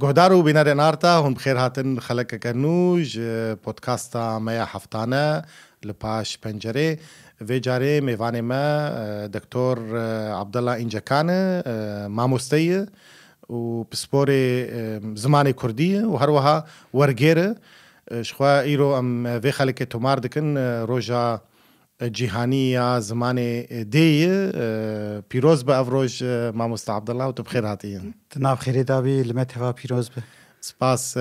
قهدارو بنار نارتا هون بخير هاتن خلق كنوج بودكاستا ميا حفتانة لباش بنجري في جاري ميفاني ما دكتور عبد الله انجكان ماموستي وبسبوري زماني كردية وهروها ورقيرة شخوا ايرو ام في خلق تمار دكن روجا جیهانی یا زمان دی پیروز به افروش ماموستا عبدالله و تو بخیر هاتیین تناب خیری دابی لمت هوا پیروز به سپاس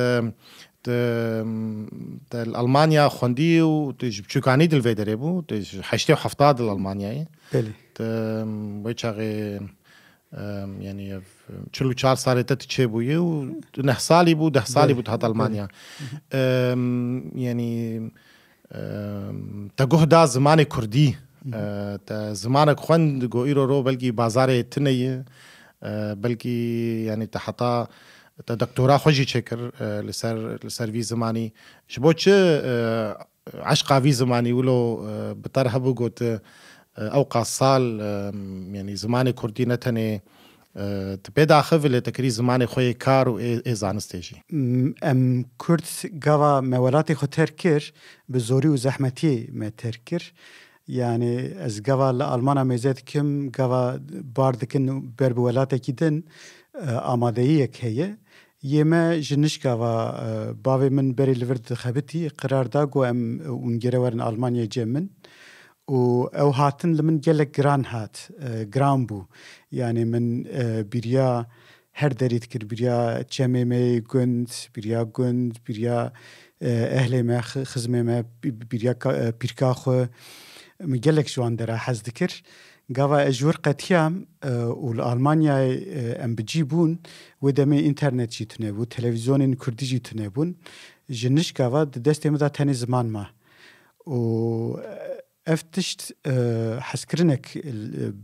دل المانيا خوندي وتج بتشوكاني دل فيدريبو تج حشتي وحفطا دل المانيا بلي ويتشاغي يعني تشلو تشار صار تتشي بوي ونحصالي بو دحصالي بو تهات المانيا يعني تگه دا زمان کردی تا زمان خوند گو ایرو رو بلکی بازار تنه بلکی یعنی تا حتا تا دکتورا خوشی چکر لسر لسر وی زمانی شبو چه عشقا وی زمانی ولو بطرح بو گوت اوقع الصال يعني زمان كردي نتني pêdaxiv lê tekirî zimanê xwe yê kar û e, êzanistê e e jî. Em Kurd gava mewelatê xwe terk kir bi zorî û zehmetiyê me terk kir. Yani ez gava li Almana mêze dikim gava bar dikin û ber bi welatekî din amadeyiyek heye. Yê me ji nişkava bavê min berê li vir dixebitî qirar da got em ûn gere werin Almanyayê cê min. û ew hatin li min gelek giran hat giran bû. yani ben e, bir ya her derit bir ya çememe gönd bir ya gönd bir ya me xizmê me bir pîrka xwe min gelek ji wan dere hez dikir Gava ez ji wir e, ul û li Almanyayê e, em bi cî bûn wê demê înternet jî tune bû televizyonên Kurdî jî tune da tenê ziman ma û Eftişt tişt e, heskirinek e,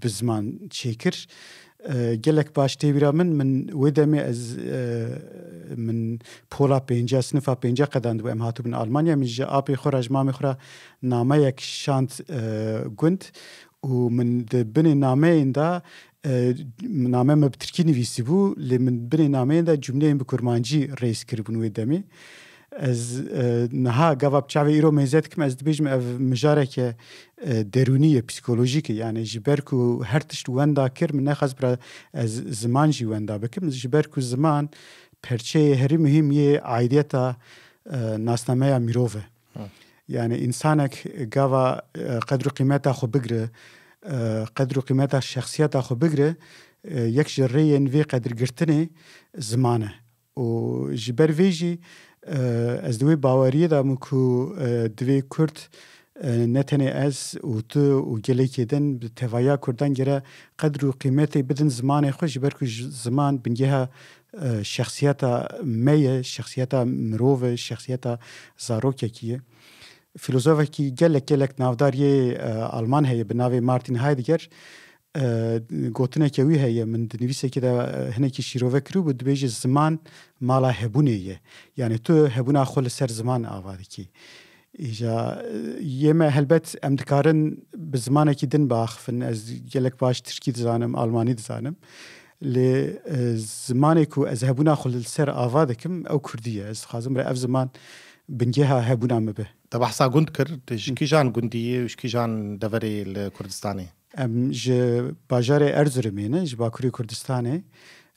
bi zman çêkir e, gelek baş têbira min min ez min pola pênca sinifa pênca qedan dibû em hatû bin Almanya min ji apê xwe ra ji mamê xwe ra nameyek şand gund û min di binê nameyên da name me bi tirkî nivîsîbû lê min binê nameyên da cumleyên bi kurmancî rêz kiribûn wê demê ez e, niha gava çavê îro mêzet dikim ez dibêjim ev mijareke e, derûnî ye psîkolojikî yani ji ber ku her tişt wenda kir min nexez bira ez ziman jî wenda bikim ji ber ku ziman perçeyê herî mühim yê aidiyeta e, nasnameya mirov e hmm. yani insanek gava qedr û qîmeta xwe bigire qedr û qîmeta şexsiyeta xwe bigire yek ji rêyên vê qedirgirtinê ziman e û ji ber vê jî ez divê baweriyê da min ku divê Kurd ne tenê ez û tu û gelekê din bi tevaya Kurdan gere qedr û qîmetê bidin zimanê xwe ji ber ku ziman bingeha şexsiyeta me ye şexsiyeta mirov e şexsiyeta zarokekî ye. Fîlozofekî gelek gelek navdariyê Alman heye bi navê Martin Heidegger, گوتنێکی وی هەیە من دنویسێکیدا هەنێکی شیرۆڤەکرری بوو دبێژی زمان ماڵا هەبوونێیە یعنی تۆ هەبوونا خۆ لەسەر زمان ئاوادکی. ئیژا یێمە هەلبەت ئەم دکارن بە زمانێکی دن باخفن ئەس گەلک باش ترکی دزانم ئالمانی دزانم لێ زمانێک و ئەز هەبوونا خو لەسەر ئاوا دەکەم ئەو کوردیە ئەس خازمرە ئەف زمان بنگێها هەبوونا مبێ دە بەحسا گوند کرد ژنکی ژان گوندیە وشکی ژان دەڤەری لە کوردستانی Em ji bajarê Erzurumê ji Bakurê Kurdistanê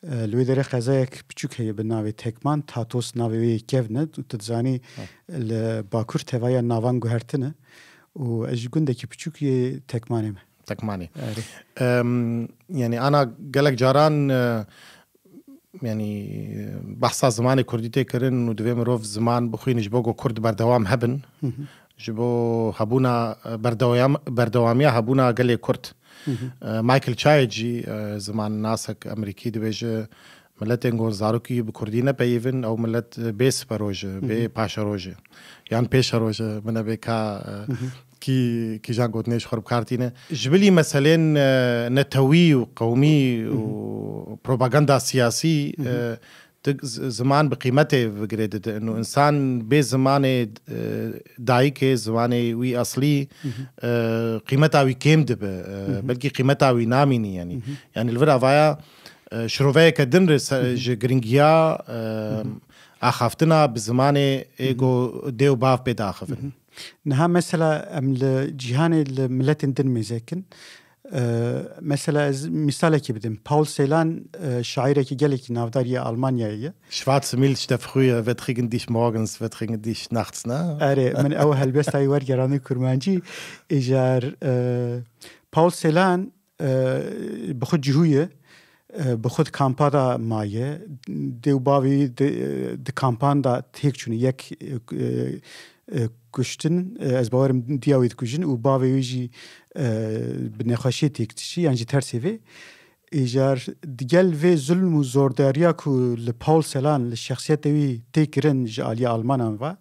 e, li derê xezayek piçûk heye bi navê Tekman Tatos navê wê kevne tu dizanî li Bakur tevaya navan guhertine û ez ji gundekî piçûk yê tekmanê me. Tekmanê. Yanî ana gelek caran e, yanî e, behsa zimanê Kurdî tê kirin û divê mirov ziman bixwîn ji bo ku Kurd berdewam hebin. ji bo hebûna berdewamiya hebûna gelê Kurd. Michael Çayê jî ziman nasek Emerîkî dibêje milletên got zarokî bi Kurdî nepeyivin ew millet bê speroj bê paşeroj yan pêşeroj min ebê ka ki jan gotinê ji xwe bikartîne. Ji bilî meselên netewî û qewmî û propaganda siyasî زمان به قیمته بگرێتێت ئەنو ئینسان بێ زمانێ دایکێ زمانی وی ئەاصلی قیمەتاوی کێم دەبێ بەلکی قیمەتاوی نامینی ینی یعنی لەڤایە شرۆڤەیەکە دنرێ گرنگیا ئاخافتنا bi zimanê êgo dê û bav pê daxivin. Niha mesela em li cîhanê li miletên din mêzekin Ee, mesela misal geben. Paul Celan, e, şair Schairecke gelik Navdaria, Almanya'yı. Schwarze Milch der früher, wir trinken dich morgens, wir trinken dich nachts, ne? Ere, من أول هالبس أي ورقة رامي كرمانجي إجار باول سيلان بخود جهوية بخود كامبادا ماية ديو باوي دي كامباندا تيك چوني يك کشتن از باورم دیاوید کشن و باوی جی به نخاشی تکتشی یعنی جی ترسی وی ایجار دیگل وی ظلم و زورداریا که لپاول سلان لشخصیت وی تکرن جالی آلمان و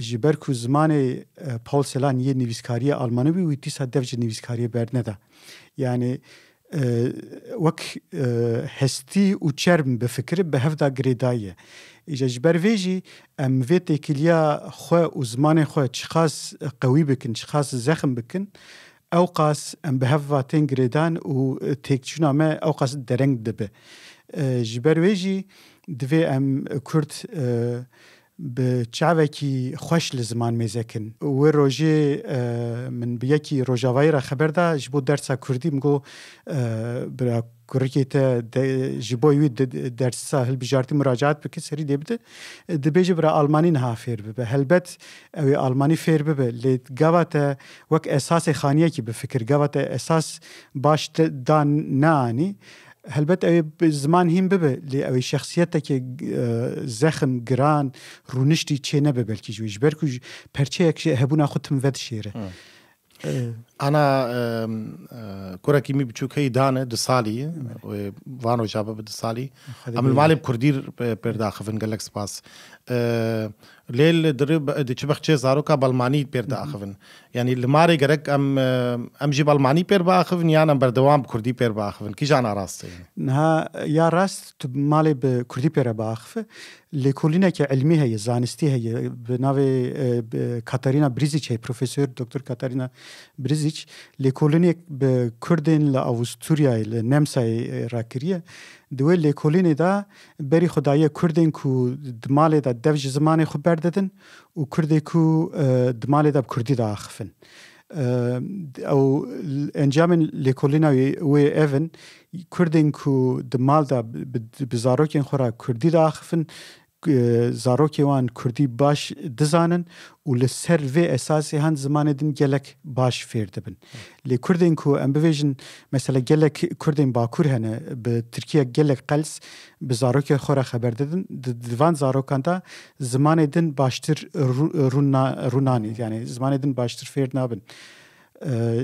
جبر که زمان پاول سلان یه نویسکاری آلمانی وی و تیسا دفج نویسکاری برنده یعنی yani, وەک هەستی و چرم بفکر بە هەفدا گرێدایە. ئیژە ji ber vê jî em vê têkiliya xwe û zimanê xwe çixas qewî bikin, çixas zexim bikin, ew qas em bi hevva tên girêdan û têkçûna me ew qas dereng dibe. ji ber wê jî divê em Kurd bi çavekî xweş li ziman mêzekin. Wê rojê min bi yekî rojavayî re xeber da ji bo dersa Kurdî go bira kurikê te ji bo wî dersa hilbijartî muracaat bike serî dê bide dibêje bira Almanî niha fêr bibe. Helbet ew ê Almanî fêr bibe lê gava te wek esasê xaniyekî bifikir gava te esas baş da nanî هەلبەت ئەوێ زمان هیم ببێ لێ ئەوەی شخصیتێکی زەخم گران ڕوونشتی چێ نەبێ بەلکی ژویش بەرکوژ پەرچەیەک هەبوونا خوتم بەت شێرە. ئەنا کوڕێکی می بچووکەی دانە دو ساڵی وانۆ جاابە بە دو ساڵی ئەمل ماڵێ کوردیر پێداخفن گەلک سپاس ليل درب دي بخت شي زاروكا بالماني بير داخفن يعني الماري قرك ام ام جي بالماني بير باخفن يعني ام بردوام كردي بير باخفن كي جانا راستي نها يا راست مالي بكردي بير باخف لكولينك علمي هي زانستي هي بناوي كاتارينا بريزيتش هي بروفيسور دكتور كاتارينا بريزيتش لكولينك بكردن لا اوستوريا لنمساي راكريه دوی لیکولینې دا بری خدای کوردین کو د مالې د دف زمانه خو برددن او کوردی کو د مالې د کوردی دا اخفن او انجام لیکولینا وی ایون کوردین کو د مال د بزاروکین خورا کوردی دا اخفن zarokê wan Kurdî baş dizanin û li ser vê esasê hen zimanê din gelek baş fêr dibin. Lê Kurdên ku em bibêjin mesela gelek Kurdên Bakur hene bi Tirkiye gelek qels bi zarokê xora xeber didin divan zarokan da zimanê din baştir runanî yani zimanê din baştir fêr nabin.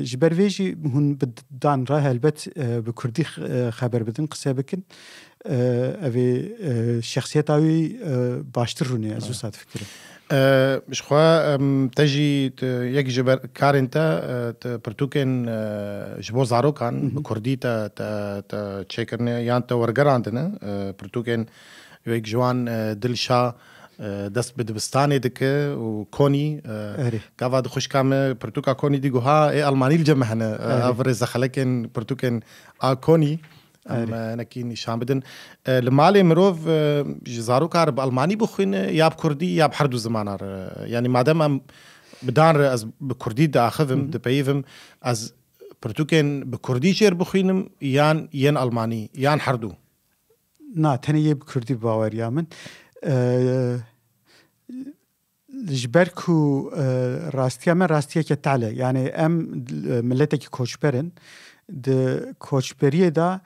ji ber vê jî hûn bi dan re helbet bi Kurdî xeber bidin qise bikin. evê şexsiyeta wî baştir rûnê ez sat fikirim. Bixwa te jî yek ji ber karên te e, pirtûkên e, ji bo zarokan bi mhm. Kurdî te çêkirne yan te wergerandine e, pirtûkên yek jiwan dilşa dest bi dibistanê dike û konî gava dixuşka me pirtûka konî dî guha ê Almanî li cem hene ev rêzexelekên pirtûkên a konî نەکین نیشان بدن لە مالێ مرۆڤ ji zarokar bi Almanî eh, eh, bixwîne mhm. ya bi Kurdî ya bi herdu zimanar yanî madem em bidanre ez bi Kurdî daxivim dipeyivim ez pirtûkên bi Kurdî şêr bixwînim yan yên Almanî yan herdu Na tenê yê bi Kurdî baweriya min eh, ji ber ku rastiya me rastiyeke tale yani em milleteke koçberin di koçberiye da e,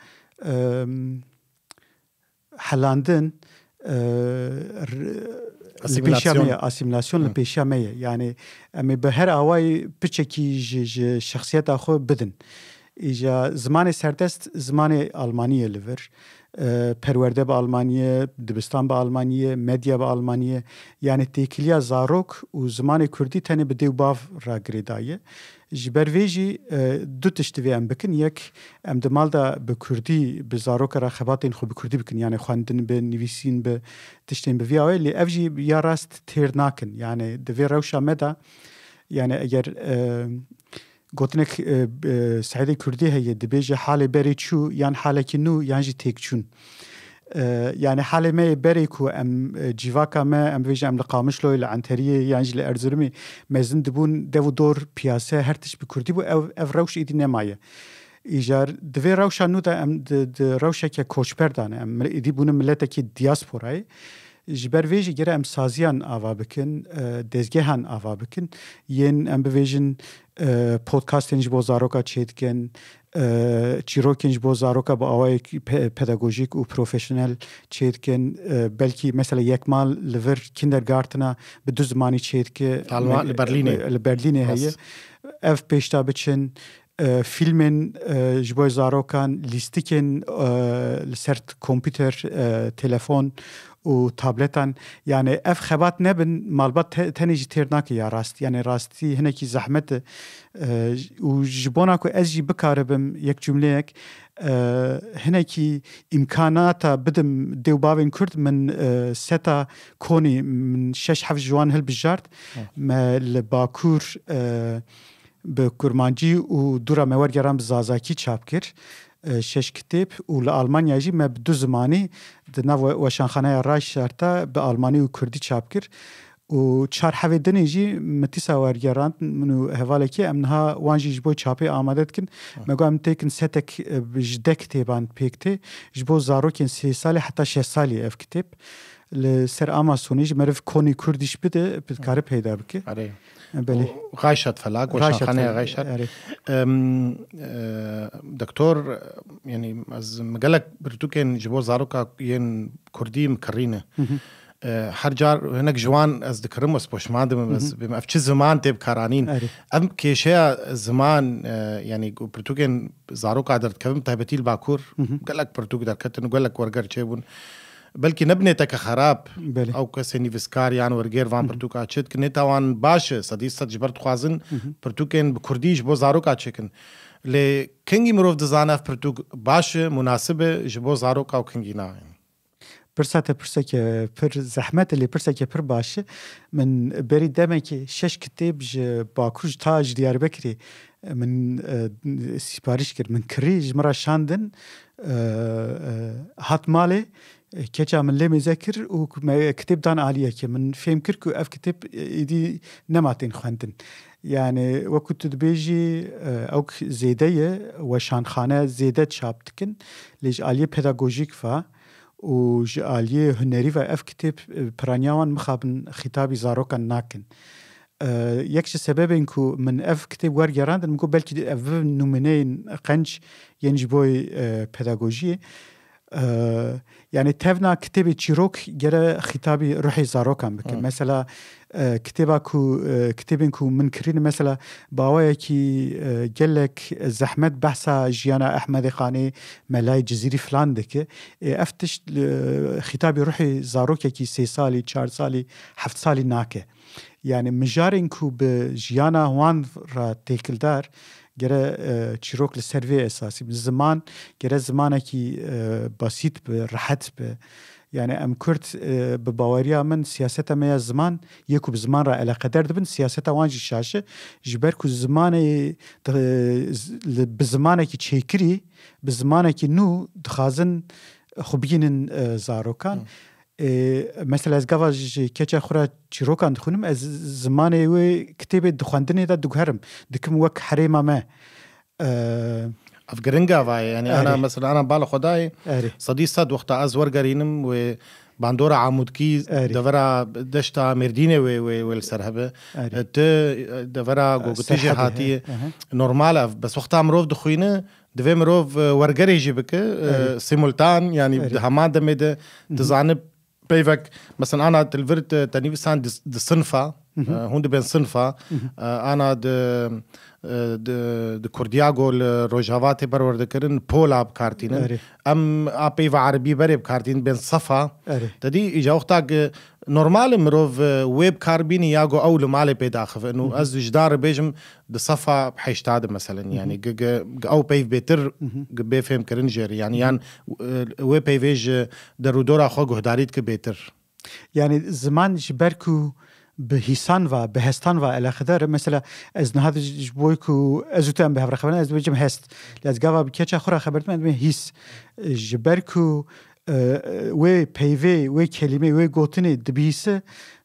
حلاندن لپیشامه اسیمیلاسیون لپیشامه یعنی امی به هر اوای پچکی ج شخصیت اخو بدن ایجا زمان سردست زمان آلمانیه لور پرورده به آلمانیه دبستان به آلمانیه مدیا به آلمانیه یعنی تکیلیا زاروک و زمان کردی تنه به دیو باف را گریدایه ji ber vê jî e, du tiştî vê em bikin yek em di mal da bi Kurdî bi zarokera xebatên xwe bi Kurdî bikin yani xwendin bi nivîsîn bi tiştên bi viyawê lê ev jî ya rast têr nakin yani di vê rewşa me da yani eger e, gotinek e, Sedê Kurdî heye dibêje halê berê çû yan halekî nû yan jî têkçûn. يعني حالي ما بريكو ام جيفاكا ما ام فيجا ام لقامشلو لعنتريه يعني جل ارزرمي ما زند بون دو دور بياسه هرتش بكردي بو اف روش ايدي نمايه ایجار دوی روشا نو ده ام ده روشا که کوچپر دانه ام ایدی بونه ملت که دیاسپورای جبر ویجی گره ام سازیان آوا بکن دزگهان آوا بکن ین ام بویجن پودکاستین جبو زاروکا چیدگن چیرۆکنیش بۆ زارۆکە بە ئەوەیەکی پەدەگۆژیک و پرۆفشنل چێتکن بەلکی مەسلە یەکمال لەڤر کندەرگارتنە بە دو زمانی چێتکە بەرلینێ لە بەرلینێ هەیە ئەف پێشتا بچن فیلمên ji bo zarokan lîstikên li ser kompûter telefon û tabletan yani ev xebat nebin malbat tenê jî têr nake ya rast yani rastî hinekî zehmet û ji bona ku ez jî bikaribim yek cumleyek hinekî imkanata bidim dewbavên Kurd min seta konî min şeş hev jiwan hilbijart me li bakur bi kurmancî û dura mewergeran bi zazakî çap kir. شش کتاب و له آلمانیا جی مب دو زمانی د نو وشانخانه راشرته به آلمانی و کردی چاپ کرد و چار حوی دنی جی متی سوار گراند منو هواله کی امنها وان جی جبو چاپی آمادت کن مگو ام تکن ستک جدک تیبان پیکتی جبو زارو کن سی سالی حتی شه سالی اف کتیب لسر آما سونیج مرف کنی کردیش بده بدکاری پیدا بکی آره بلي غايشت فلاق وشانخانية غايشت دكتور يعني از مقالك برتوكين جبور زاروكا ين كردي مكرينة هر جار هناك جوان از دکرم وس پشمادم از بم اف چه زمان تب کارانین ام کیشه زمان یعنی پرتوگن زارو قادر کم تهبتیل باکور گلک پرتوگ در کتن گلک ورگر چه بون بلکې نه بنێتەکە خراپ ئەو کەسێنی وسکاریان وەرگێر وان پرتوکە چێت کرێتتاوان باشە سەدی سە جبەر خوازن پرتوکێن بە کوردیش بۆ زارۆکا چێکن. لێ کنگی مرۆڤ دەزانە پرتوک باشە مناسبە ji بۆ زارۆکا و کنگی ناین. pirsa te pirseke pir zehmet lê pirseke pir baş e min berî demekê şeş kitêb ji Bakur ji ta ji Diyarbekirê min sipariş kir min kirî ji mira şandin hat malê كيتشا من لي مذاكر وكتب دان عالية كي من فيم كرك اف كتب ايدي نماتين خواندن يعني وكنت تبيجي او زيدية وشان خانة زيدة شابتكن ليج عالية بيداغوجيك فا و جالية هنري و اف كتاب مخابن خطابي زاروكا ناكن يكش سبب انكو من اف كتاب ورجران نقول بلكي اف نومينين قنش ينجبوي بيداغوجيه آه، يعني تفنا كتاب تشيروك جرى خطابي روحي زاروكا بك آه. مثلا كتابا آه، كو کتابین كو من كرين مثلا باوايا كي جلك زحمت بحثا جيانا احمد خانی ملاي جزيري فلان دك افتش خطابي روحي زاروكا كي سي سالي چار سالي حفت سالي ناکه يعني مجارين كو بجيانا وان را تيكلدار گەرە چیرۆک لە سەروێ ئەساسی زمان گەرە زمانێکی بەسییت ڕحەت بێ. یعنی ئەم کورت بە باوەریا من سیاستە مەیە زمان یەک و زمان را ئەلەقەدەر دەبن سیاستە وانجی شاشە ji ber ku zimanê bi zimanekî çêkirî bi zimanekî nû dixazin xubînin zarokan. Hmm. mesela ez gava ji keça xura çîrokan dixunim ez zimanê wê kitêbê dixwandinê de diguherim dikim wek herêma me Ev girin gavaye yani ana mesela ana bala xwedayê sedî sed wexta ez wergerînim wê bandora amûdkî devera deşta mêrdînê wê wê wê li ser hebe tu devera gogutî jê hatiye normal ev bes wexta mirov dixwîne divê mirov wergerê jî bike simultan yani heman demê de mhm. dizanib بيفك مثلا انا دلفرت تنيف سان دي صنفه آه، هون دي بين صنفه آه، انا دي د کوردیاگۆ لە ڕۆژاواتێ بەروەردەکردن پۆلاب کارتینە ئەم ئاپەی عربی بەرێب کارتین بێن سەفا دەدی ئیجاوختا نۆرمالە مرۆڤ وێب کاربینی یاگۆ ئەو لە مالێ پێداخفن و ئەس دژدارە بێژم دە سەفا هشتا مەسەلەن ینی ئەو پێی بێتر بێ فێمکردن ژێریان یان وێ پەیێژ دەرودۆرا خۆ گۆداریت کە بێتر. یعنی زمانیش بەرک و به بهيسان و به بهستان و الى داره مثلا از نهاد جبويكو به بهبر خبرنا از بجم هست لازقاوا خورا خورا خبرت من جبر که وی پیوی وی kelime, وی گوتنی دبیسه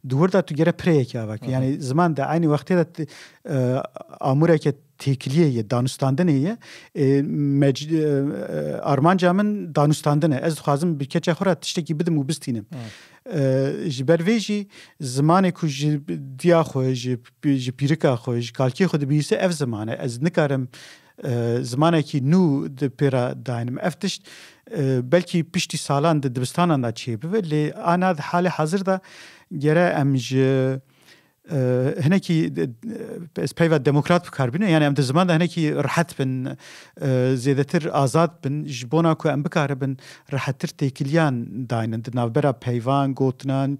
دور دا تو گره پریه که وک یعنی زمان دا عین وقتی دا آموره که tekliye ye danustandın ye e, mec e, e, armanca min danustandın ez xazim bir keçe xora tiştekî bidim û bistinim ji ber vê jî zimanê ku ji diya xwe ji pirika xwe ji kalkê ev zamanı. e ez nikarim زمانێکی نو پێرە داینم ئەفتشت بەلکی پشتی ساڵان دەبستانان دا چێ بێت لێ ئانا حالە حەزردا گەرە ئەم ژ هەنێکی پەیوە دموکرات بکاربینە یان ئەم دەزماندا هەنێکی ڕحەت بن زێدەتر ئازاد بن ji بۆنا کو ئەم بکارە بن ڕحەتر تێکیلیان داینن ناوبەرە پەیوان گوتنان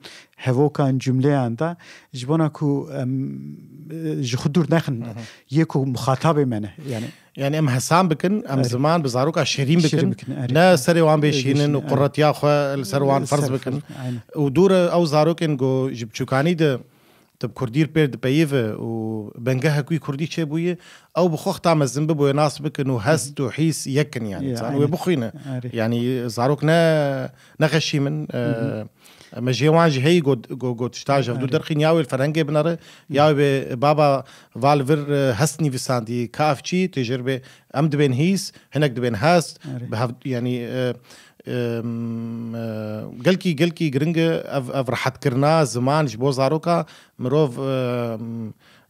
هەڤۆکان جملەیاندا ji بۆنا کو ji خود دوور نەخن یەک و مخاتابێ منە یانە یعنی ئەم هەسان بکن ئەم زمان بزارروکە شریم بکن نە سەرێوان بێشینن و قڕەتیاخوا سەروان فەرز بکن و دوورە ئەو زارۆکن گۆ ji بچووکانی دە تب کوردیر پێر دپەیە و بەنگە هەکوی کوردی چێبوویە ئەو بخۆخ تامەزم ببووە ناس بکن و هەست و حیس یەکن یانی وێ بخوینە ینی زارۆک نەخەشی من مەژێوانژ هەیە گۆتشتاژە دوو دەرخی یاوێ فەرەنگێ بنەرە یاوێ بابا ڤالڤر هەستنی ویساندی کافچی تێژر بێ ئەم دبێن هیس هەنێک دبێن هەست ینی گلکی گلکی گرنگ اف افرحت كرنا زمان جبو زاروكا مروف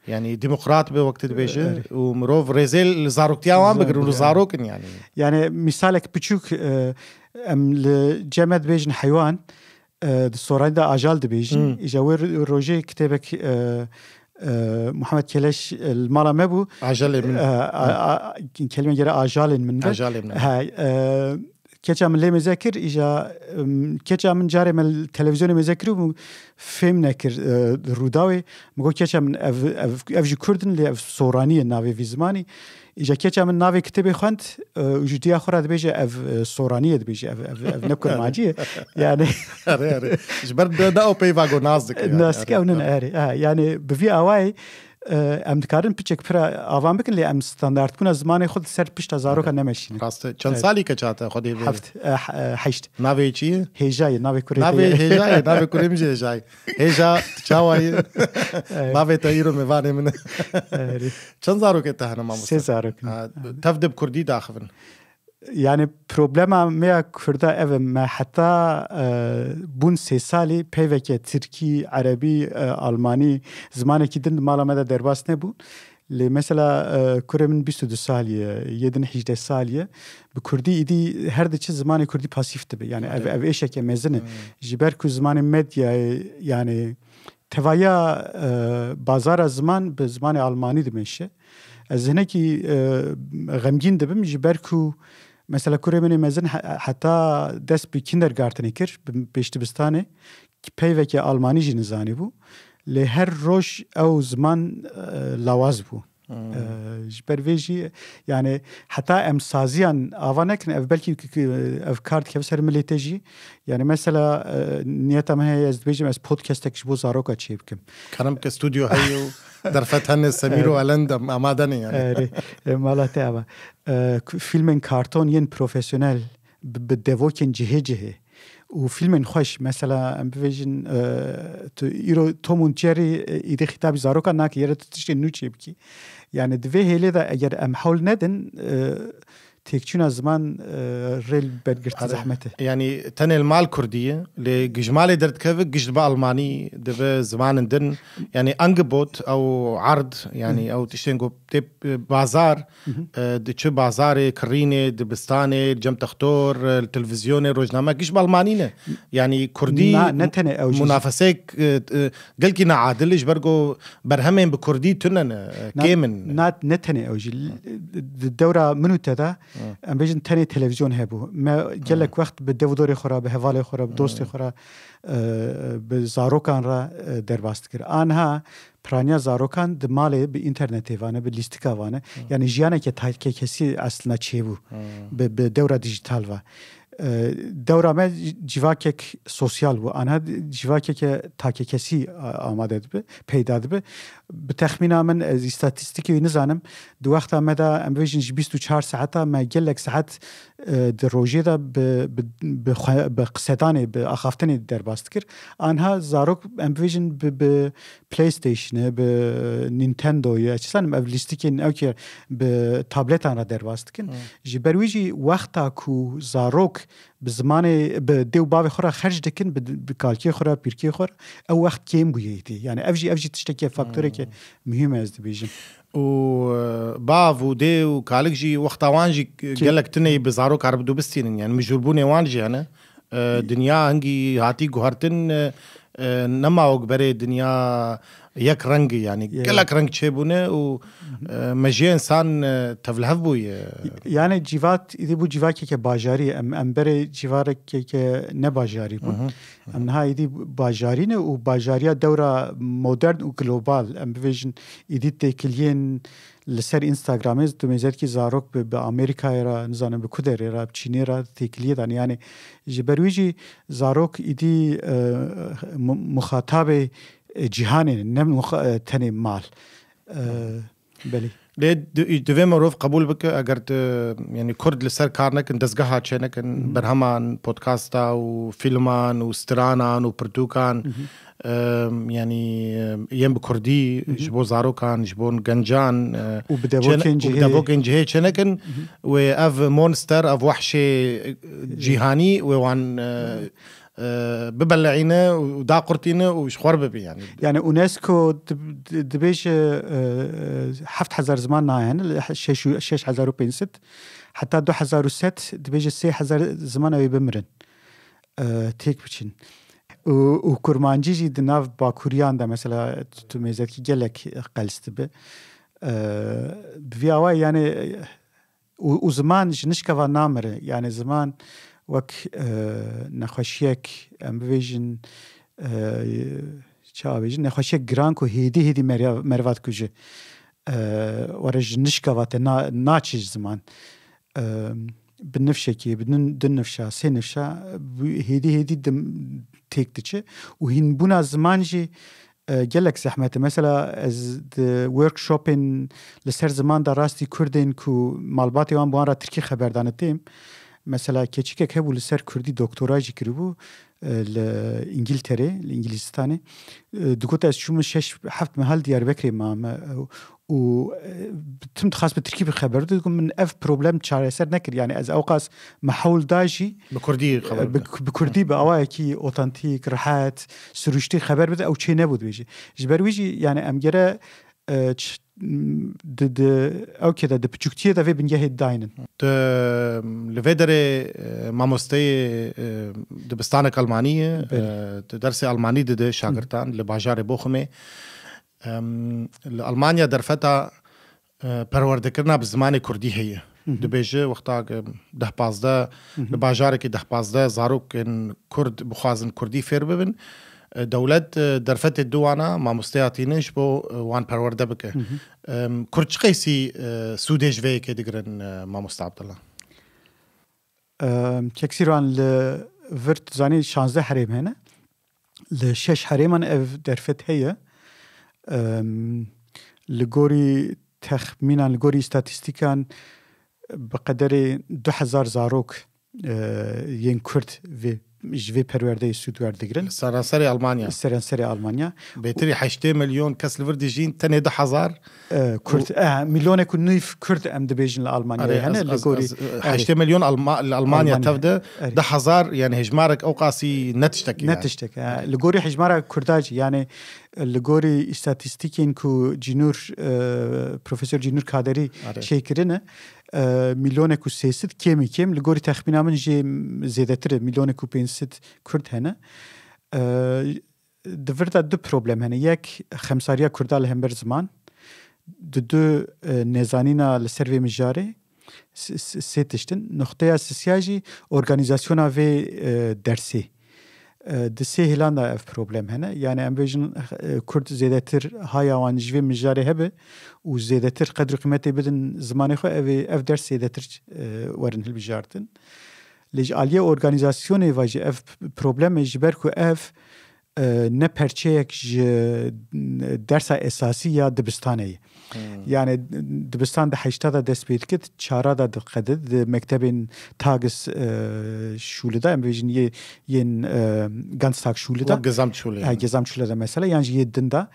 يعني ديمقراط بوقت البيجي ومروف ريزيل زاروك تياوان بقرر زاروك يعني يعني مثالك بتشوك أه، ام لجمد بيجن حيوان أه، سوراندا اجال دي بيجن اجا وير روجي كتابك أه، محمد كلاش المرا مبو اجال من كلمه جرى اجال من اجال من کچا من لێ مێزەکرد ئیژا کچا من جارێ مە تەلەڤزیۆنی مێزەکرد و فێم نەکرد ڕووداوێ مگۆ کچا من ئەفژی کوردن لێ سۆرانیە ناوێوی زمانی ئیژە کچا من ناوێ کتێبێ خوند ژودیا خۆرا دەبێژە ئەف سۆرانیە دەبێژە نەکوماجیە یانێبەر دا و پێی واگۆ ناز دەکەن ناسکە نەن ئەری یانێ بڤی ئاوای ام دکارن پیچک پر آوان بکن لی ام ستاندارد کن از زمان خود سر پیش تزاروک نمیشین راسته چند سالی که چاته خودی بود هفت هشت ناوی چیه هیجای ناوی کوری ناوی هیجای ناوی کوری میشه هیجای هیجا چاوایی ناوی تا ایرو میوانه من چند زاروک تهنم سه زاروک تفدب کردی داخل yani problema me kurda ev me heta bun sesali salî peyveke tirkî erebî almanî zimanekî din mala derbas ne bu? nebû lê mesela e, kuremin min 22 saliye yedin 18 saliye bi kurdî îdî her diçi zimanê kurdî pasîf dibe yani ev ev êşeke mezin e hmm. ji ber ku zimanê medyayê yani tevaya e, bazara ziman bi zimanê almanî dimeşe ez hinekî e, gemgîn dibim ji ber ku مثلا کوری منی مزن حتی دست به کندرگارتنی کرد پیشتبستانه پیوکی آلمانی جی نزانی بو لی هر روش او زمان لواز بو ji bervê jî yani heta em saziyan ava nekin ev belkî ev kar dike ser milletê jî yani mesela niyeta min heye ez dibêjim ez podcastek ji bo zaroka çê bikim Karim ke stûdyo heye derfet hene semîr û elendem e amadenê yani e, mala te ava filmên karton yên profesyonel bi devokên cihê cihê û filmên xweş mesela em bibêjin tu îro Tom û Jerry e, îdê xîtabî zaroka tu tiştê nû çê يعني دوی هیله دا اگر ام حول ندن تێکچوون ئەزمان ڕێل بەرگرت زەحمەتە ینی تەنێل مال کوردیە لێ گژمالی دەردکەوە گشت بە ئەلمانی دەبێ زمانن دن ینی ئەنگە بۆت ئەو عرد ینی ئەو تشتێن گۆ تێ بازار دچ بازارێ کڕینێ دبستانێ جەم تەختۆر تلڤزیۆنێ ڕۆژنامە گشت بە ئەلمانینە ینی کوردی نەتەنێ ئەو منافەسێک گەلکی نەعادلش بەرگۆ بەرهەمێن بە کوردی تونەنە من نەتەنێ ئەوژی دەورە من و تەدا ام بجن تري تلفزيون هبو ما جلك وقت بدودوري خورا بهوالي خورا بدوستي خورا بزاروكان را درباست كر آنها پرانیا زاروکان د مالې به انټرنیټ وانه به لیستیکا وانه یعنی ژیانه کې تای کې کسی اصلا چی بو به دوره دیجیتال و دوره ما جیواکک سوسیال و آنها جیواکک تاکه کسی آماده به پیدا به bi texmîna min ez statistîkê wî nizanim di wexta me da em bêjin ji 24 saeta me gelek saet di rojê de bi qisedanê bi axaftinê derbas dikir anha zarok em bêjin bi playstationê bi Nintendoyê çisanim ev lîstikên ew bi tabletan re derbas dikin ji ber wî jî wexta ku zarok bi zimanê bi dêw bavê xura xerc dikin bi kalkê xura pîrkê xur ew wext kêm guyêtî yani ev jî ev jî tiştekî faktorekê mühim ez dibêjim û bav û dê û kalik jî wexta wan jî gelek tinê bi zarokar bi dubistînin yani mijûrbûnê wan jî hene dinya hingî hatî guhartin nemaok berê dinya یک رنگ یعنی گلک رنگ چه بونه و مجه انسان تفلهف بوی یعنی جیوات ایدی بو جیواکی که باجاری ام ام بره جیوارک که نه باجاری بون ام نها ایدی باجاری نه و باجاریا دورا مدرن و گلوبال ام بویجن ایدی تکلین لسر انستغرام تو مزید کی زاروک به امریکا را نزانم به کودر را چینی را تکلیه دان یعنی جبرویجی زاروک ایدی مخاطب جهانين نم آه، تاني مال آه، بلی لی دوی مروف قبول بك اگر یعنی کرد لسر کار نکن دزگاه چه نکن بر همان پودکاستا و فیلمان و سترانان و پرتوکان یعنی یم بکردی جبو زاروکان جبو گنجان آه، و بدبوکن جهه چه نکن و اف مونستر اف وحش جيهاني و وان ببلعينا ودعقرتينا وش خرببي يعني يعني اونسكو دبيش حفت حزار زمان ناين شش شش حزار وبنست حتى دو حزار وست دبيش سي حزار زمان اوي بمرن تيك بچين و kurmancı jî nav bakuryan da mesela tu mezeki gelek qelstibi bi yani o zaman ji nişkeva namire yani zaman وەک نەخەشیەک ئەم ببێژن چاوێژن نەخەشیە گران و هێدی هێدی مەرات کوژێ وەرە ji nişkavatê naçî ji ziman bi nifşekî binin din nifşa sê nifşa hêdî hêdî têk diçe û hîn bûna ziman jî gelek zehmete mesela ez workshopin li ser zaman da rastî Kurdên ku malbatê wan bu ara tirkî xeberdane têm mesela keçikek hebû li ser Kurdî doktora jî kiribû li İngiltere li İngilistanê dikot ez çûm şeş heft mehal Diyarbekirê ma me û e, tim dixas bi Tirkî bixeber dikim min ev problem çareser nekir yani ez ewqas mehewl da jî bi Kurdî e, bi Kurdî bi awayekî otantik rihet sirûjtî xeber bide ew çê nebû dibêjî ji ber wî jî yani em gere e, de de ew kê de piçuktiye de vê bingehê daynin. Tu li vê derê mamosteyê dibistanek Almaniye tu dersê Almanî dide şagirtan li bajarê Boxumê li Almanya derfeta perwerdekirina bi zimanê Kurdî heye. dibêje wexta dehpazde li bajarekî dehpazde zarokên Kurd bixwazin Kurdî fêr bibin. دولت درفت دوانا ما نش بو وان پرور بکه کرد چه قیسی اه، سودش وی که دیگرن اه، ما مستعبد الله روان ل ورت زانی شانزه حریم هنه ل 6 حریمان او درفت ل گوری تخمینا گوری استاتیستیکان بقدر 2000 زاروک ين كرد في جوی پەروەردەی سوودوەردەگرن سەرەسەری ئەلمانیا سەرەنسەری ئەلمانیا بێتری هەشتێ میلیۆن کەس لەور دژین تەنێ ده هزار کورد میلیۆنێک و نویف کورد ئەم دەبێژن لە ئەلمانیا هەنێ لە گۆری هەشتێ میلیۆن ئەلمانیا تەفدە ده هزار یان هێژمارێک ئەو قاسی نەتشتێک نەتشتێک لە گۆری هێژمارە کورداج یانێ li gorî îstatîstîkên ku Cînûr Profesör Cînûr Kaderî şeykirine میلیۆنێک و سێست کێمی کێم لە گۆری تەخمینا من ژێ زێدەترە میلیۆنێک و پێست کورد هەنە دوردا دو پرۆبلم هەنە یەک خەمساریە کووردا لە هەمبەر زمان دو نێزانینا لە سەروێ مژارێ سێ تشتن نقطەیە سسیاژی ئۆرگانیزاسیۆنا vê dersê Ee, di sê hêlan da ev problem hene yani em bêjin e, kurd zêdetir haya wan ji vê mijarê hebe û zêdetir qedr qîmetê bidin zimanê xwe ev ev ders zedetir e, werin hilbijartin lê ji aliyê organizasyonê ve jî ev problemê ji ku ev e, ne perçeyek ji dersa esasî ya dibistanê Hmm. Yani دبستان ده حيشتا ده دسبيت كت da, ده Mektebin مكتبين تاجس شule da embejin ye yen e, ganztag Schule da Gesamtschule ja. Gesamtschule da mesela yani yedin da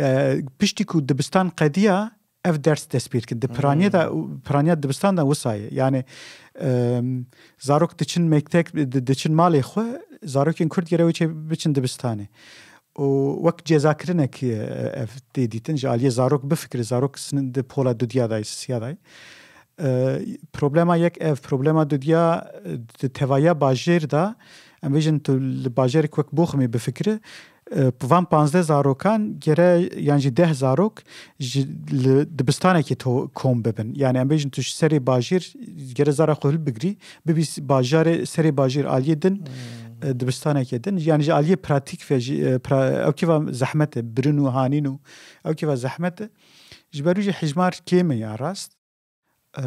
e, pişti ku dibistan qediya ev ders tespit kid. Hmm. Praniye da praniye dibistan da wisaye. Yani e, zarok diçin mektek diçin malê xwe zarokin Kurd yere biçin dibistanê. وەک جێزاکردنێکی ئەفتێ دیتن ژالیە زارۆک بفکری زارۆک سنند پۆلا دودیادای سیادای. Problema yek ev, problema dünya tevaya bajêr da em bêjin tu li bajerê wek boximê bifikri van panzde zarokan gere yan jî deh zarok ji li dibistanekî to kom bibin yani em bêjin tu ji serê bajêr gere zara xul bigirî bibî bajarê serê bajêr aliyê din hmm. دبستانه کدن یعنی جا علیه پراتیک فی اه، او کیوا زحمت برنو هانینو او کیوا زحمت جبروج حجمار کیمه یا راست اه،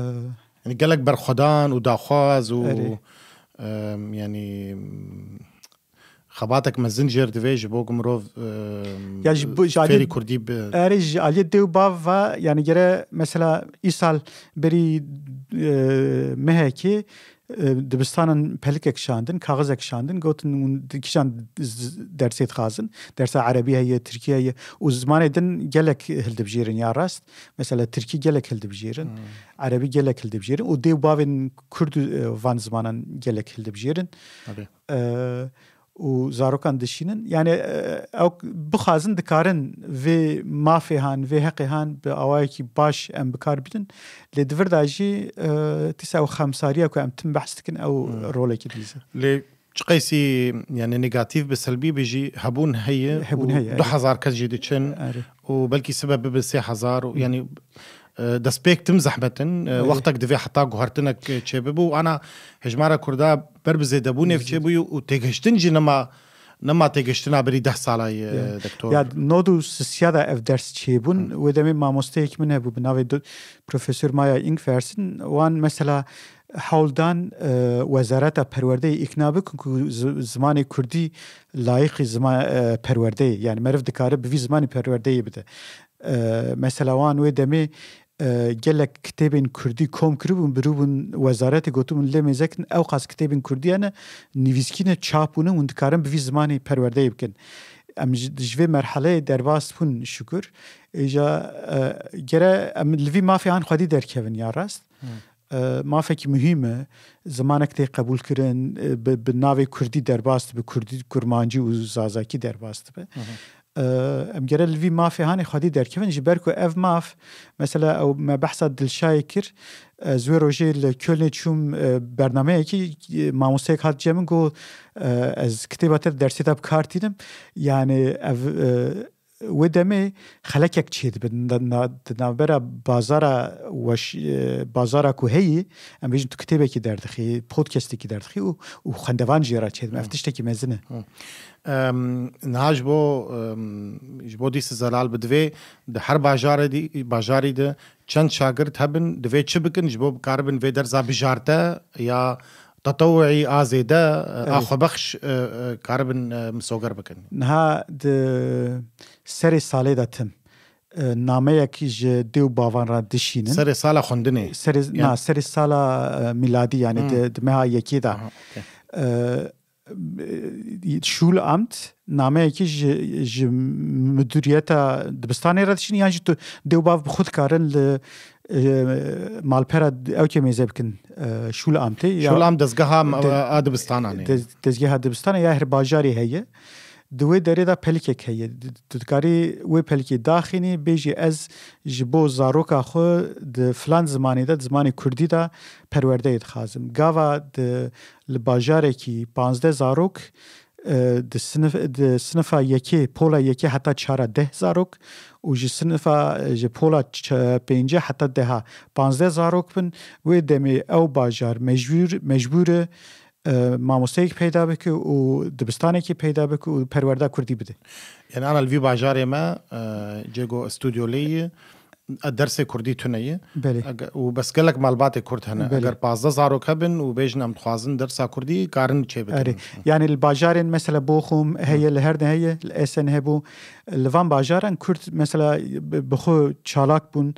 یعنی گلک بر خدان و داخواز و یعنی خباتك مزن جرد ويج بو گمرو يا جالي كردي ب اري جالي دو با و يعني گره مثلا ايسال بري اه، مهكي دبستانن پلک اکشاندن کاغذ اکشاندن گوتن اون کشان درسی خازن درس عربی هي ترکیه هي و زمان دن گلک هل دبجیرن یا راست مثلا ترکی گلک هل دبجیرن عربی گلک هل دبجیرن و دیو باوین کرد وان زمانن گلک هل دبجیرن û zarokan dişînin yani ew bixwazin dikarin vê mafê han vê heqêhan bi awayekî baş em bikar bidin lê divir da jî tîsa ew xemsariya ku em tim behs dikin ew rolekî dîze lê çi qesî yani negatif bi selbî bê jî hebûn heye hebûn heye du hezar kes jî diçin û belkî sebe bibi sê hezar û yani دەستپێک تم زەحمەتن وەختێک دەوێ حتا گوهرتنە چێببوو و ئانا هژمارە کووردا بربزێ دەبوونێ کچێبووی و تێگەشتنجی نەما نەما تێگەشتنا بری ده ساڵی دکتۆر نۆ و سسیادا ئەف دەرس چێبوون وێ دەمێ مامۆستەیەک منە بوو بناوێت پروفسور مایا ئینگفرسن وان مەسەلا حولدان وەزارەتە پەروەەردەی ئیکنا بکن زمانی کوردی لایقی پەروەەردەی یان مەرف دکارە بوی زمانی پەروەەردەی بدە مەسەلاوان وێ دەمێ gelek kitêbên Kurdî kom kiribûn birûbûn wezaretê gotûbûn lê mêzekin ew qas kitêbên Kurdî ne nivîskîne çapbûne hûn dikarin bi vî zimanê perwerdeyê bikin. Em ji vê merheleyê derbas bûn şukur êja e, gere em li vî mafê an xwedî derkevin ya rast. Hmm. mafekî mühim e zimanek tê qebul kirin e, bi navê Kurdî derbas bi Kurdî kurmancî û zazakî derbas dibe. Hmm. ام جرى الفي مافي هاني خدي دير كيف نجي بركو اف ماف مثلا او ما بحث دلشايكر زوي روجي الكولني تشوم برنامه كي ما موسيك هات جيمن جو از كتابه درسي تاب كارتينم يعني و دمه خلکک چید دنابرا بازارا وش بازارا کو هی ام بیجن تو کتابه کی دردخی پودکستی کی دردخی و و خندوان جیرا چید مفتشته کی مزنه ناج بو جبو دیس زلال بدوی ده هر بازار دی بازاری ده چند شاگرد هبن دوی چه بکن جبو بکار بن وی در زابجارته یا تطوعي ازيدا اخو بخش كاربن مسوگر بكن نها د سري سالي دا تم نامه کی ج دیو باوان را دشینن سر سال خوندنه سر نه سر سال میلادی یعنی د مها یکی دا شول امت نامه کی ج ج مدیریت دبستان را دشین یعنی تو دیو باو خود کارن ل مالپەرە ئەو کێمێزە بکن شول ئامتی یاڵام دەستگەها دبستانان دەستگەها دبستانە یا هەر باژاری هەیە دوێ دەرێدا پەلکێک هەیە دکاری وێ پەلکی داخینی بێژی ئەس ji بۆ zarokka xwe di filan zimanê de zimanê Kurdî de perwerdeyê dixazim. Gava li bajarekî 15 zarok di sinifa yekê pola yekê heta çara deh zarok û ji sinifa ji pola pêncî e, heta deha panzdeh zarok bin wê demê ew bajar mecbûr mecbûre مامۆستەیەک پیدا بکە و دبستانێکی پیدا بکە و پەروەەردا کوردی بدە. یعنی ئەل وی باژارێ مە جێگۆ ئەستودیۆلەیە درس کوردی تو نه و بس گلک مالبات کورد هنه بله. اگر 15 زارو کبن و بیژن ام خوازن درس کوردی کارن چه بده آره. یعنی الباجارن مثلا بوخم هي لهر هي الاسن هبو لوان باجارن کورد مثلا بخو چالاک بون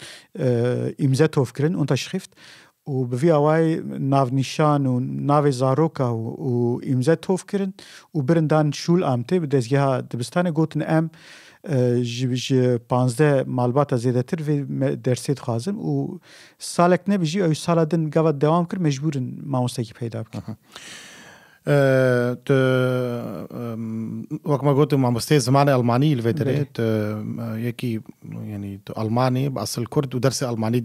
امزه توفکرن اون تشخیفت و بڤ ئەوای ناونیشان و ناوێ زارۆکە و ئیمزە تۆفکردن و برندان شول ئامتێ بە دەستگەها دبستانە گوتن ئەم ji panzde malbata zêdetir vê dersê dixwazin û salek nebijî ew sala din gava dewam kir mecburin mamostekî peyda bikin. وەکمە گوتم مامۆستەی زمانی ئەلمانی لەێدرێت یەکی ینی ئەلمانی بەسل کورد و دەرسی ئەلمانی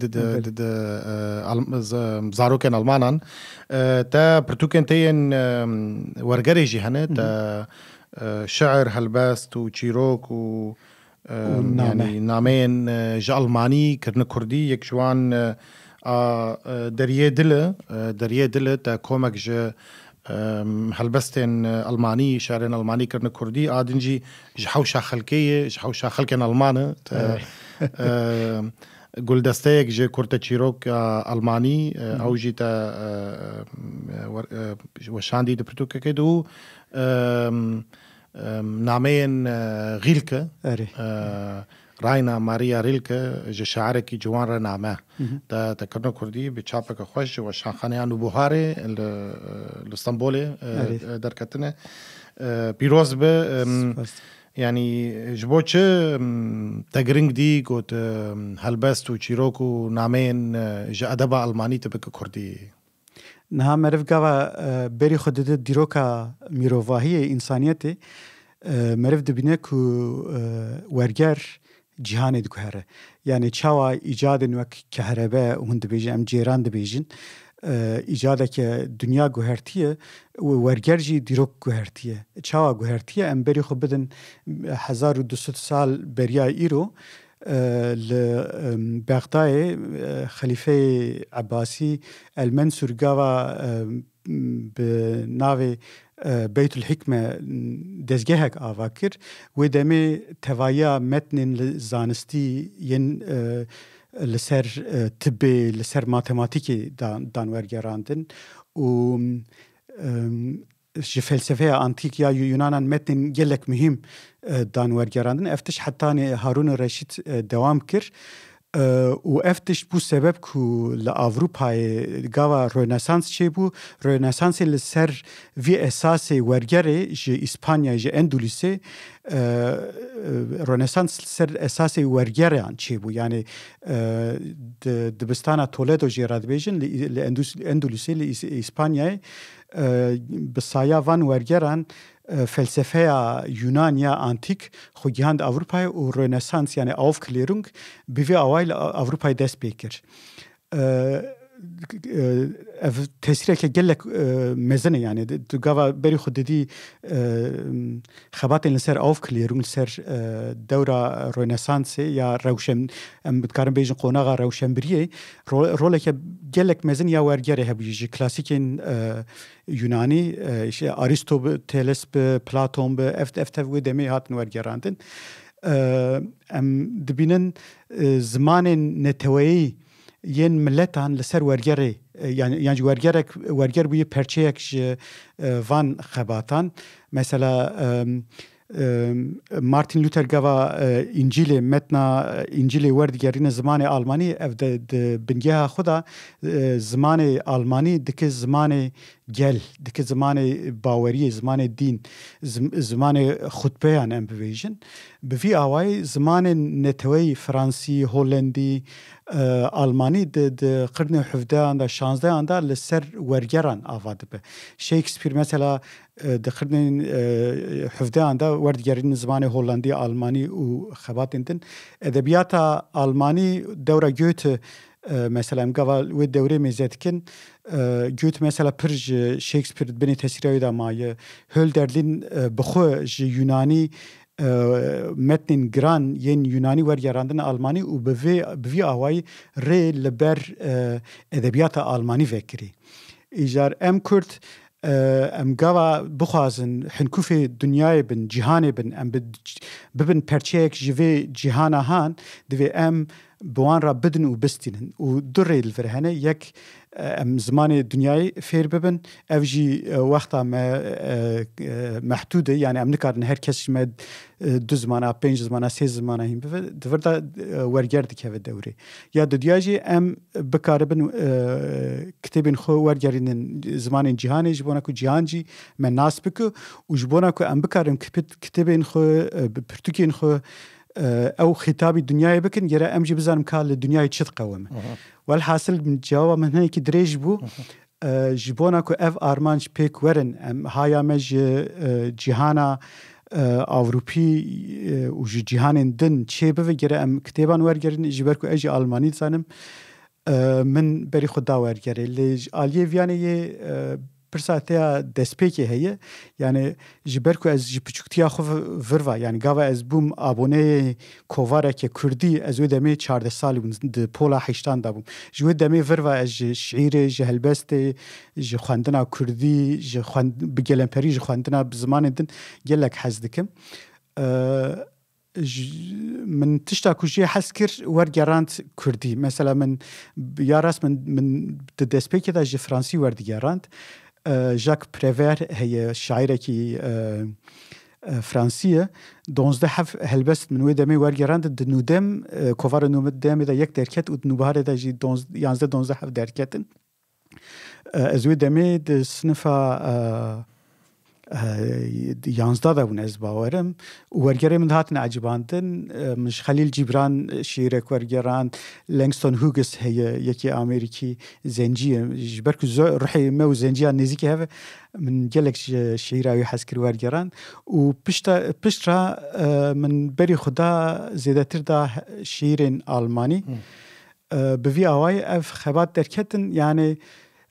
زارۆکێن ئەلمانان تا پرتوکێن تێن وەرگەرێژی هەنێت شعر هەلبەست و چیرۆک و نامەیەن ji ئەلمانی کردنە کوردی یەکشوان دەریێ dilە دەریێ dilە te کۆمەک ji هەلبەستên ئەلمانی شارێن ئەلمانی کردنە کوردی ئادنجی ji hewşa xelkeyê ji hewşa xelkên ئەلمانە گلدەستەیەک ji کورتە چیرۆک ئەلمانی ئەو jî te weşandî di pirtûkekê de û نامەیەن غیلکە ڕاینا ماریا ریلکە ji şaعرێکی ciwan re name mhm. de tekirna Kurdî bi çapeke xweş ji we şaxaneyan û buharê li Stambolê e, e, derketine e, pîroz bi yanî ji bo çi te giring dî got helbest û çîrok û nameyên ji edeba Almanî te bike Kurdî. نها مرفقا و بری خود ده دیروکا میروواهی انسانیتی مرف دبینه که ورگر جهانی دکو هره یعنی چاوا ایجاد وک کهربه هون دبیجن ام جیران دبیجن ایجاده که دنیا گوهرتیه و ورگرجی دیروک گوهرتیه چاوا گوهرتیه ام بری خود بدن 1200 سال بریا ایرو لبغداد خلیفه عباسی المان سرگاوا به ناو بیت الحکمه دزگهک آوا کرد و دمی توایا متن زانستی ین لسر تبی لسر ماتماتیکی دان, دان و ji felsefe antik ya Yunanan metnin gelek mühim Dan وەرگێراندن ئەفتش حتانێ هاروونە ڕەشید دەوام کرد. و ev tişt bû sebeb ku li Avrupayê gava Rönesans çêbû Rönesansê li ser vî esasê wergerê ji İspanya ji Endulisê e, e, Rönesans ser esasê wergereyan çêbû yani e, dibistana Toledo jê radibêjin li Endulisê li İspanyayê bi saya van wergeran e, Felsefeya Yunan ya antik Hogihand Avrupa'yı u Rönesans yani Aufklärung bivi avayla Avrupa'yı dest Ee, تسیرێکە گەلێک مێزنە یانێ دوگاوا بەری خود دەدی خەباتێن لەسەر ئەوف کلێرون سەر دەورە ڕۆینەسانسێ یا ڕەوشم ئەم بکارم بێژن قۆناغا ڕەوشەمبریە ڕۆلێکە گەلێک مەزن یا وەرگێرە هەبیژی کلاسیکین یونانی ئاریستۆ تێلس پلاتۆم بە ئەفتفتە دەمێ هاتن وەرگێراندن ئەم دبینن زمانێن نەتەوەیی yên milletan li ser wergerê yan ji wergerek werger bûye perçeyek ji van xebatan mesela Martin Luther gava İncilê metna İncilê werdigerîne zimanê Almanî ev de bingeha xda zimanê Almanî dike zimanê gel dike zimanê baweriyê zimanê dîn zimanê xutbeyan em bibêjin bi vî awayî zimanên neteweyî Fransî, Holendî, Almanî di di qirnê hevdeyan da şanzdeyan da li ser wergeran ava dibe. Shakespeare mesela di qirnên hevdeyan da werdigerîn zimanê Hollandî, Almanî û xebatên din edebiyata Almanî dewra Goethe mesela em gava wê dewrê mêzedikin گوت مثلا پر جه شکسپیر بنی تسیری دا مایه هل درلین بخو جه یونانی متنین گران یین یونانی ور یاراندن آلمانی و بوی بوی آوای ری لبر ادبیات آلمانی وکری ایجار ام کرد ام گاوا بخوازن هنکوف دنیای بن جهان بن ام ببن پرچیک جوی جهان هان دوی ام بوان را بدن و بستینن و در الفرهنه یک ام زمانê dunyayê fêr bibin ev jî wexta me mehtude yani em nikarin her kes ji me du zimana pênc zimana sê zimana hîn bibe divir da werger dikeve dewrê ya di duya jî em bikaribin kitêbên xwe wergerînin zimanên cihanê ji bona ku cihan jî me nas bike û ji bona ku em bikarin kitêbên xwe pirtûkên xwe ئەو خیتابی دنیای بکن گەرە ئەمجی بزانم کا لە دنیای چت قەوەمە وەل حاصل جیاوا من هەیەکی درێژ بوو ji bona ku ev armanc pêk werin em haya me ji cihana Avrupî û ji cihanên din çê bive gere em kitêban wergerin ji ber ku e jî Almanî zanim min berî xda wergerê lê ji aliyevyanê yê pirsateya destpêkê heye yani ji ber ku ez ji piçuktiya xwe virva yani gava ez bûm aboneyê kovarekê Kurdî ez wê demê çarde salî bûm di pola heştan da bûm ji wê demê virva ez ji şîrê ji helbestê ji xwendina Kurdî ji bi gelemperî ji xwendina bi zimanê din gelek hez dikim من تشتا کوژی حس کرد وەرگێرانند کوردی مەسەلا من یاڕاست من دەستپێکی دا ژی فранسی وەرگێرانند Jacques Prévert هەیە شاعرێکی فرانسیە دۆزدە حەف هەلبەست من وێ دەمەی وەرگێرانە دنودەم کۆڤارە نومت دەمێدا یەک دەرکێت و نوبارێداژی یانزدە دۆزدە حەف دەرکێتن ئەزوێ دەمێ سنفە یانزدا دەبوون ez باوەرم وەرگێری من هاتن ئاجیباندن منش خەلیل جیبران شیرێک وەرگێران لەنگستۆن هوگس هەیە یەکی ئامریکی زەنجیە ji ber ku rihê me û zenciya nêzîkî heve min gelek şîrawî hezkir wergeran û pişta piştra min berî xuda zêdetir da şîrên Almanî bi vî awayê ev xebat derketin yani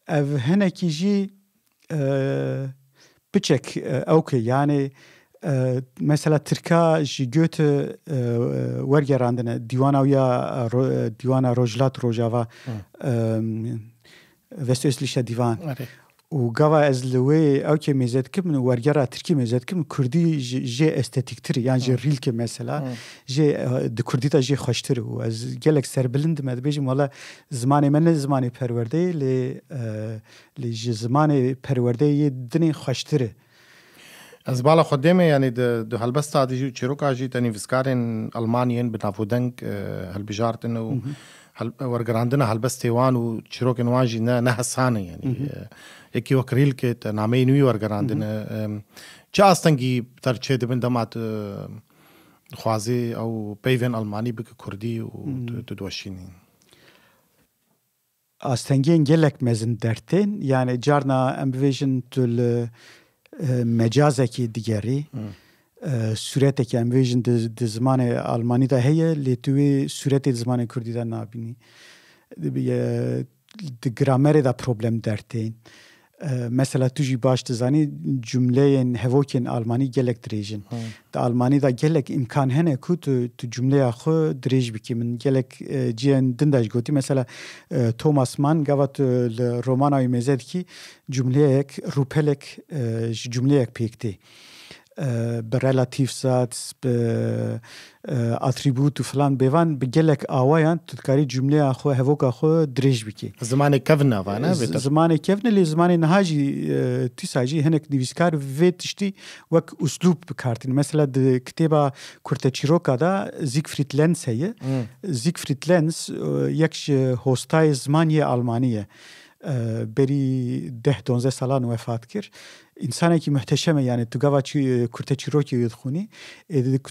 ev hinekî jî بچێک اوکی یعنی مەسەلا ترکا ژی گوێتە وەرگێڕاندنە دیوانە و یا دیوانە ڕۆژلات ڕۆژاوا وەستێسلیشە دیوان. û gava ez li wê ewkê mêzedkim û wergera tirkî mêzedkim Kurdî jê estetiktir yan jê rîlke mesela jê di Kurdî ta jê xweştir û ez gelek serbilind me dibêjim wala zimanê me ne zimanê perwerdeyê lê lê ji zimanê perwerdeyê dinê xweştir e Ez bala xwedême yanî di helbesta dijî û çîroka jî tenîviskarên Almaniyên bi navdeng helbijartin û wergerandina helbestê wan û çîrokên wan jî ne nehesanê yanî який окрилки, та на мейну юар гарандин. Частенькі тарче дебен дамат خوازي او بيفن الماني بك كردي وتدوشينين Astengen gelek mezin dertin yani carna ambivision tül e, mecazeki digeri hmm. e, süreteki ambivision de zamanı Almanya da heye letüvi süreti zamanı Kürdi'den nabini de gramere da problem dertin. Hmm. مثلا توجی باش دزانی جمله هواکین آلمانی گلک دریجن در آلمانی دا گلک امکان هنه کو تو, تو جمله خو دریج بکی من گلک جین دندش گوتی مثلا توماس مان گوا تو رومان آی مزد کی جمله یک روپلک جمله یک پیکتی به relativsatz به اتریبوت و فلان بێوان bi gelek awayان tu dikarî cumleya xwe hevoka xwe dirêj bikî zimanê kevin avana zimanê kevne lê zimanê niha jî tîsa jî hinek nivîskar vê tiştî wek uslûb bikartin mesela di kitêba kurte çîroka da Zigfried Lenz heye Zigfried Lenz yek ji hostayê zimaniyê Almaniye ye بری ده دونزه سالان وفات کرد انسانه که محتشمه یعنی تو گوا کرته چیروکی یاد خونی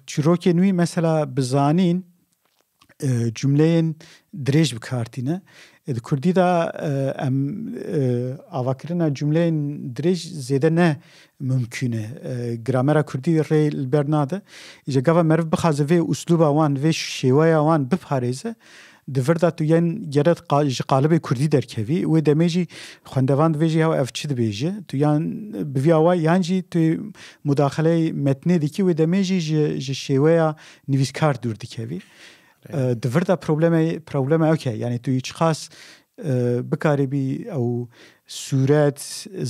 چیروکی نوی مثلا بزانین cümleyin direş bir kartine. Ed kurdi da e, em e, avakirina cümleyin direş zede ne mümküne. E, gramera kurdi re bernade. İşte gava merv bixaze ve usluba wan ve şevaya wan bipareze. divirda tu yên geret ji qalibê Kurdî derkevî wê demê jî xwendevan dibêjî hew ev çi dibêje tu yan biviya wa yan jî tu mudaxeleyê metnê dikî wê demê jî ji şêweya nivîskar dûr dikevî divirda probleme problema e. e, ew ke yanî tu çiqas bikarîbî ew suret,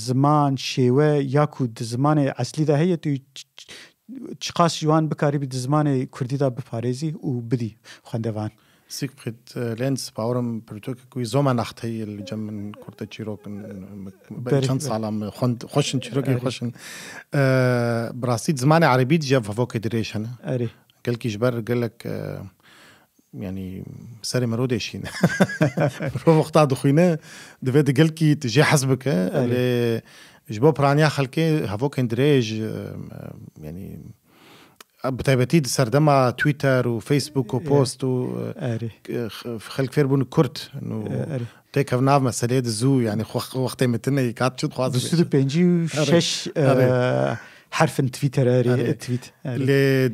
ziman, şêwe ya ku di zimanê eslî de heye tu çiqas ji wan bikarîbî di zimanê Kurdî da biparêzî û bidî xwendevan. Siegfried äh, Lenz pa orëm për të kuj zoma nacht hej el gjemën kur të qirokën bëqënë salam khoshën زمان عربيت جاب فوق ديريشن اري قال كي جبر قال لك يعني ساري مروديشين ديشين برو وقتا دخينا دفيد قال كي تجي حسبك جبو برانيا خلكي هافوك دريج يعني بتایبەتی سەردەما تویتەر و إيه، فیسبوک إيه، يعني و پۆست و خەک فێر بوون کورت تێکە ناو مەسەلێ زوو ینی وەختێ متنی کات چ خوا پێ شش آه، حرفن تویتەراری تویت لێ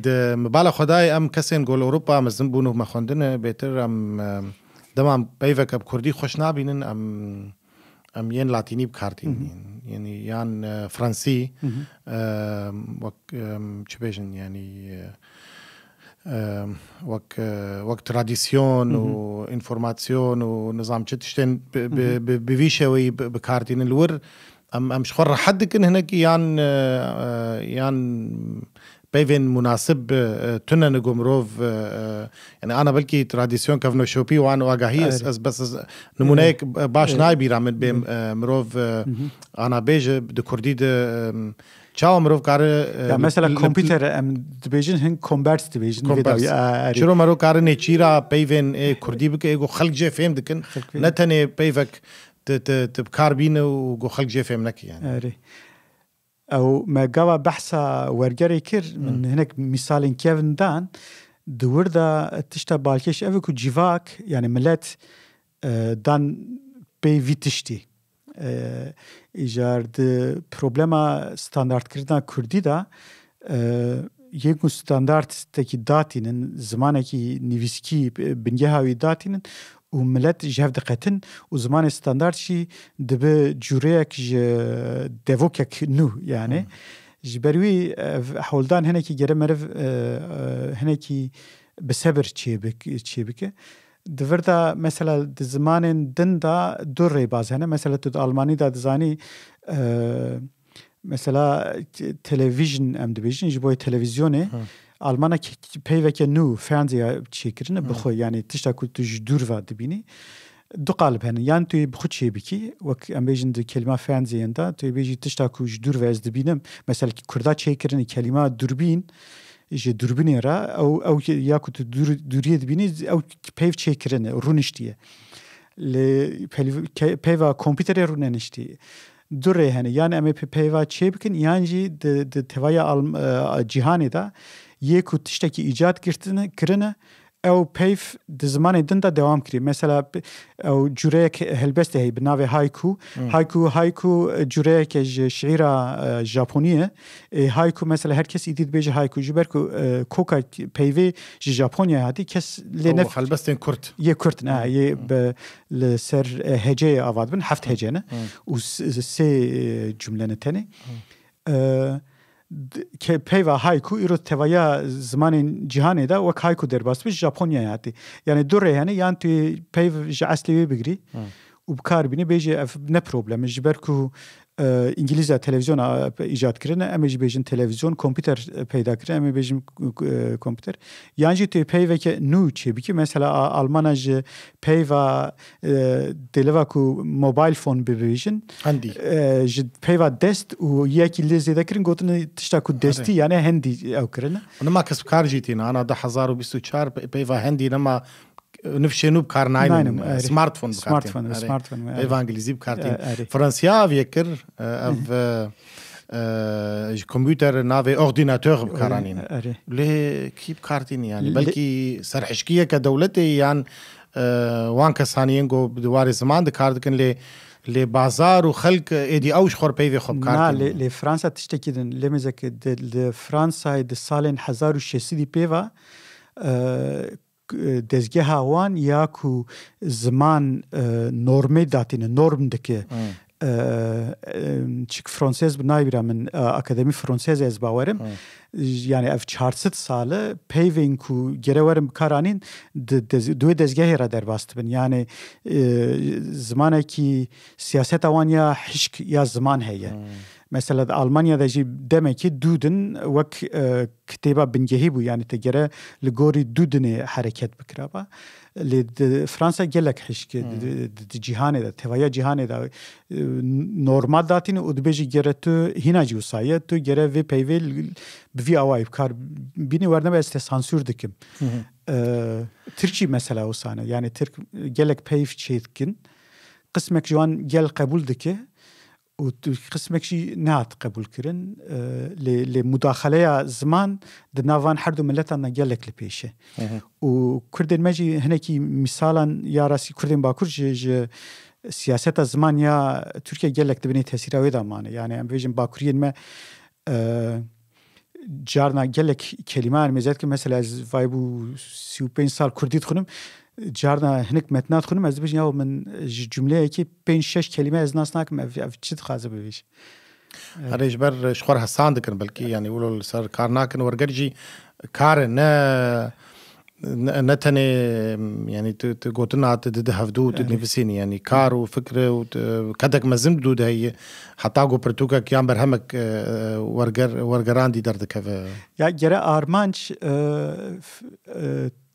بالا خدای ام کەسێن گۆل اروپا مەزم بونو و بهتر ام دمام دەمام پیڤەکە کوردی خۆش نابینن ئەم ام ين لاتيني بكارتين يعني-, يعني يان آه، فرنسي وك تشبيجن يعني وك آه، وك تراديسيون وانفورماسيون ونظام تشتن بفيشوي بكارتين الور ام ام شخور حدك هناك يان يان آه، پیوین مناسب تونن گمروف یعنی انا بلکی ترادیسیون کفنو شوپی وان واگاهی از از بس نمونه باش نای بیرام به مروف انا بیج د کوردی د چاو مروف کار یا مثلا کمپیوتر ام دیویژن هن کمبرس دیویژن چرو مرو کار نه چیرا پیوین کوردی بک ایگو خلق جه فهم دکن نتنه پیوک ت ت ت کاربینه و خلق جه فهم نکی یعنی ئەو مەگەوە بەحسا وەرگەری کرد من هەنێک میسالین کێوندان دووردا تشتە باکێش ئەوێک و جیڤاک یعنی ملەت دان پێی وی تشتی ئیژار پرۆبلەما ستانداردکردنا کوردیدا یەک و ستانداردتێکی داتینن زمانێکی نویسکی بنگە هاوی داتینن û millet ji hev diqetin û zimanê standard jî dibe cureyek ji devokek nû yani ji ber wî holdan hinekî gere meriv hinekî bi sebir çê bike Divir da mesela di zimanên din da du rêbaz hene mesela tu di Almanî da dizanî mesela televîjin em dibêjin ji bo televizyonê hmm. Almana peyveke nû Fernseya çêkirine bıxı, hmm. yani tişta ku durva ji dûr ve dibînî du qalib henin yan tu bi xwe biki wek em bêjin di kelima Fernseyen de tu bêjî tişta ku ji ez dibînim mesela Kurda çêkirinê kelime durbin, ji durbinê re o o ya ku dur dûriyê dibînî ew peyv çêkirine rûniştiye lê peyva kompîterê rûneniştiye durre hani yani em peyva çê bikin yani de di tevaya e, cihani da yê ku tiştekî îcat girtine kirine ew peyv di zimanê din de dewam kirî mesela ew cureyek helbestê heye bi navê hayku hayku hayku cureyeke ji şîra Japonî ye hayku mesela herkes îdî dibêje hayku ji ber ku koka peyvê ji Japonya hatî kes lê nef helbestên kurd yê kurd ne yê bi li ser heceyê avad bin heft hece ne û sê cümlene tenê که پیوا هایکو ایرو توایا زمان جهانه دا وک هایکو در باس بیش ژاپنیا یاتی یعنی دوره یعنی یعنی توی پیو اصلی بگیری و بکار بینی بیجی اف نه پروبلم جبر کو انگلیس تلویزیون ایجاد کردن ام بیژن تلویزیون کامپیوتر پیدا کردن ام بیژن کامپیوتر یعنی جی تو پی و که نو چی بکی مثلا آلمان جی پی و دلوا کو موبایل فون بیژن هندی جی پی و دست و یکی لیزی دکرین گوتن تشتا کو دستی یعنی هندی او کرن اما کسب کار جیتینا انا 2024 پی و هندی نما نفشێن و بکار ناین سمارتفۆن ئەڤانگلیزی بکاتی فەنسیاویە کرد ji komputer navê ordinatör bikaranîn lê kî bikkartîn yani belkî serhişkiyeke dewletê yan wan kesaniyên got bi diwarê ziman dikar dikin lê لێ بازار و خەک ئێدی ئەوش خۆر پێوی خۆبکار لێ فرانسا تشتێکی دن لێ مێزەکە فرانسای د ساڵێن 1600 پێوە دەستگەها هاوان یاک و زمان نۆرمەی داتینە نۆرم دکێ çik Fransız bu nayvira min akademi Fransız ez bawerim. Yani ev 400 salı peyvin ku gerewerim karanin due dezgehê re derbast bin. Yani zamanekî siyaset awan ya hişk ya ziman heye. Hmm mesela de Almanya'da jî demekî dudin wek e, kitêba bingehî bû yanî te gere li gorî dudinê hereket bikiraba lê Fransa gelek hişkê di hmm. cîhanê de tevaya cîhanê de normal datîne û dibê jî gere tu hîna jî wsaye tu gere vê peyvê bi vî awayî bikar bînî wernebe ez te sansûr dikim e, Tirkî mesela wsane yani Tirk gelek peyv çêdikin qismek ji gel qebûl خسمێکشی نات قبولکردن لێ مداخلەیە زمان دناوان هەردوو ملەتان نەگەلێک لە پێشێ و کوردن مەجی هەنێکی میساان یاڕاستی کوردن باکوورژێژ سیاسەتە زمان یا تورکیا گەلێک دەبنێت تەسیراوێدامانە یانە ئەم بێژم باکوورین مە carna gelek kelime ermezet ki mesela vay bu 35 sal kurdit xunum جارنا هنك متنات خونم از بجن من جمله کی پنج شش کلمه از ناس ناکم اف چیت تخازه بویش هر آه، اجبر شخور حسان دکن بلکی یعنی يعني اولو سر کار ناکن ورگرجی کار نه یعنی تو تو يعني تقولنا تد هفدو تنفسيني آه. يعني كار وفكرة وكدك مزم دود هي حتى جو کیام بر همه آه، ورگر ورگران دی درد که یا جرا أرمانش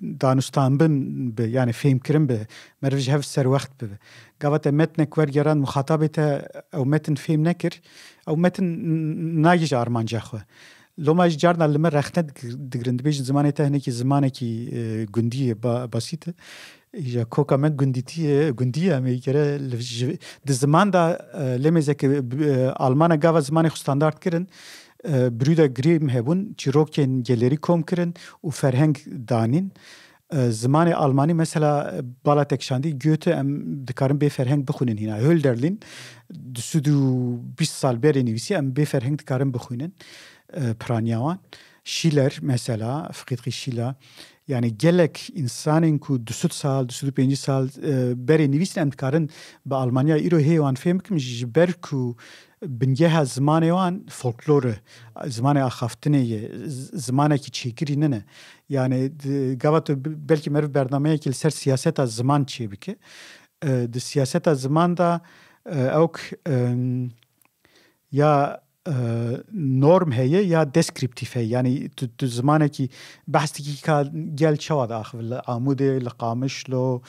دانستان بم به یعنی فهم کردن به مروج هف سر وقت به قوات متن کور گران مخاطبت او متن فهم نکر او متن ناجج آرمانجا خو لوماج جارنا لمر رخنت دگرند بیش زمانه تهنه کی زمانه کی گندی بسیط یا کوکا من گندیتی گندی ام یکره د زمان دا لمزه که آلمان گاوا زمانه خو ستاندارد کردن Ee, brüda grêm hebûn çîrokên geleri kirin û ferheng danîn ee, zimanê Almanî mesela e, bala tekşandî Goethe em dikarin bir ferheng bixwînin hîna Höl derlîn di sud sal berê nivîsî em bir ferheng dikarin bixwînin ee, piranyawan. Schiller mesela Friedrich Schiller yani gelek insanın ku dusud sal dusud pêncî sal e, berê nivîsin em dikarin ba Almanya îro hêwan fêm bikim ji ber ku بنگه زمانه وان فولکلوره زمانه اخافتنه زمانه کی چیگری نه یعنی گوات بلکی مرو برنامه کی سر سیاست از زمان چی بکه د سیاست از زمان دا اوک یا norm heye ya deskriptif heye yani tu tu zamaneki bahsteki ka gel çava da axv l amude l qamışlo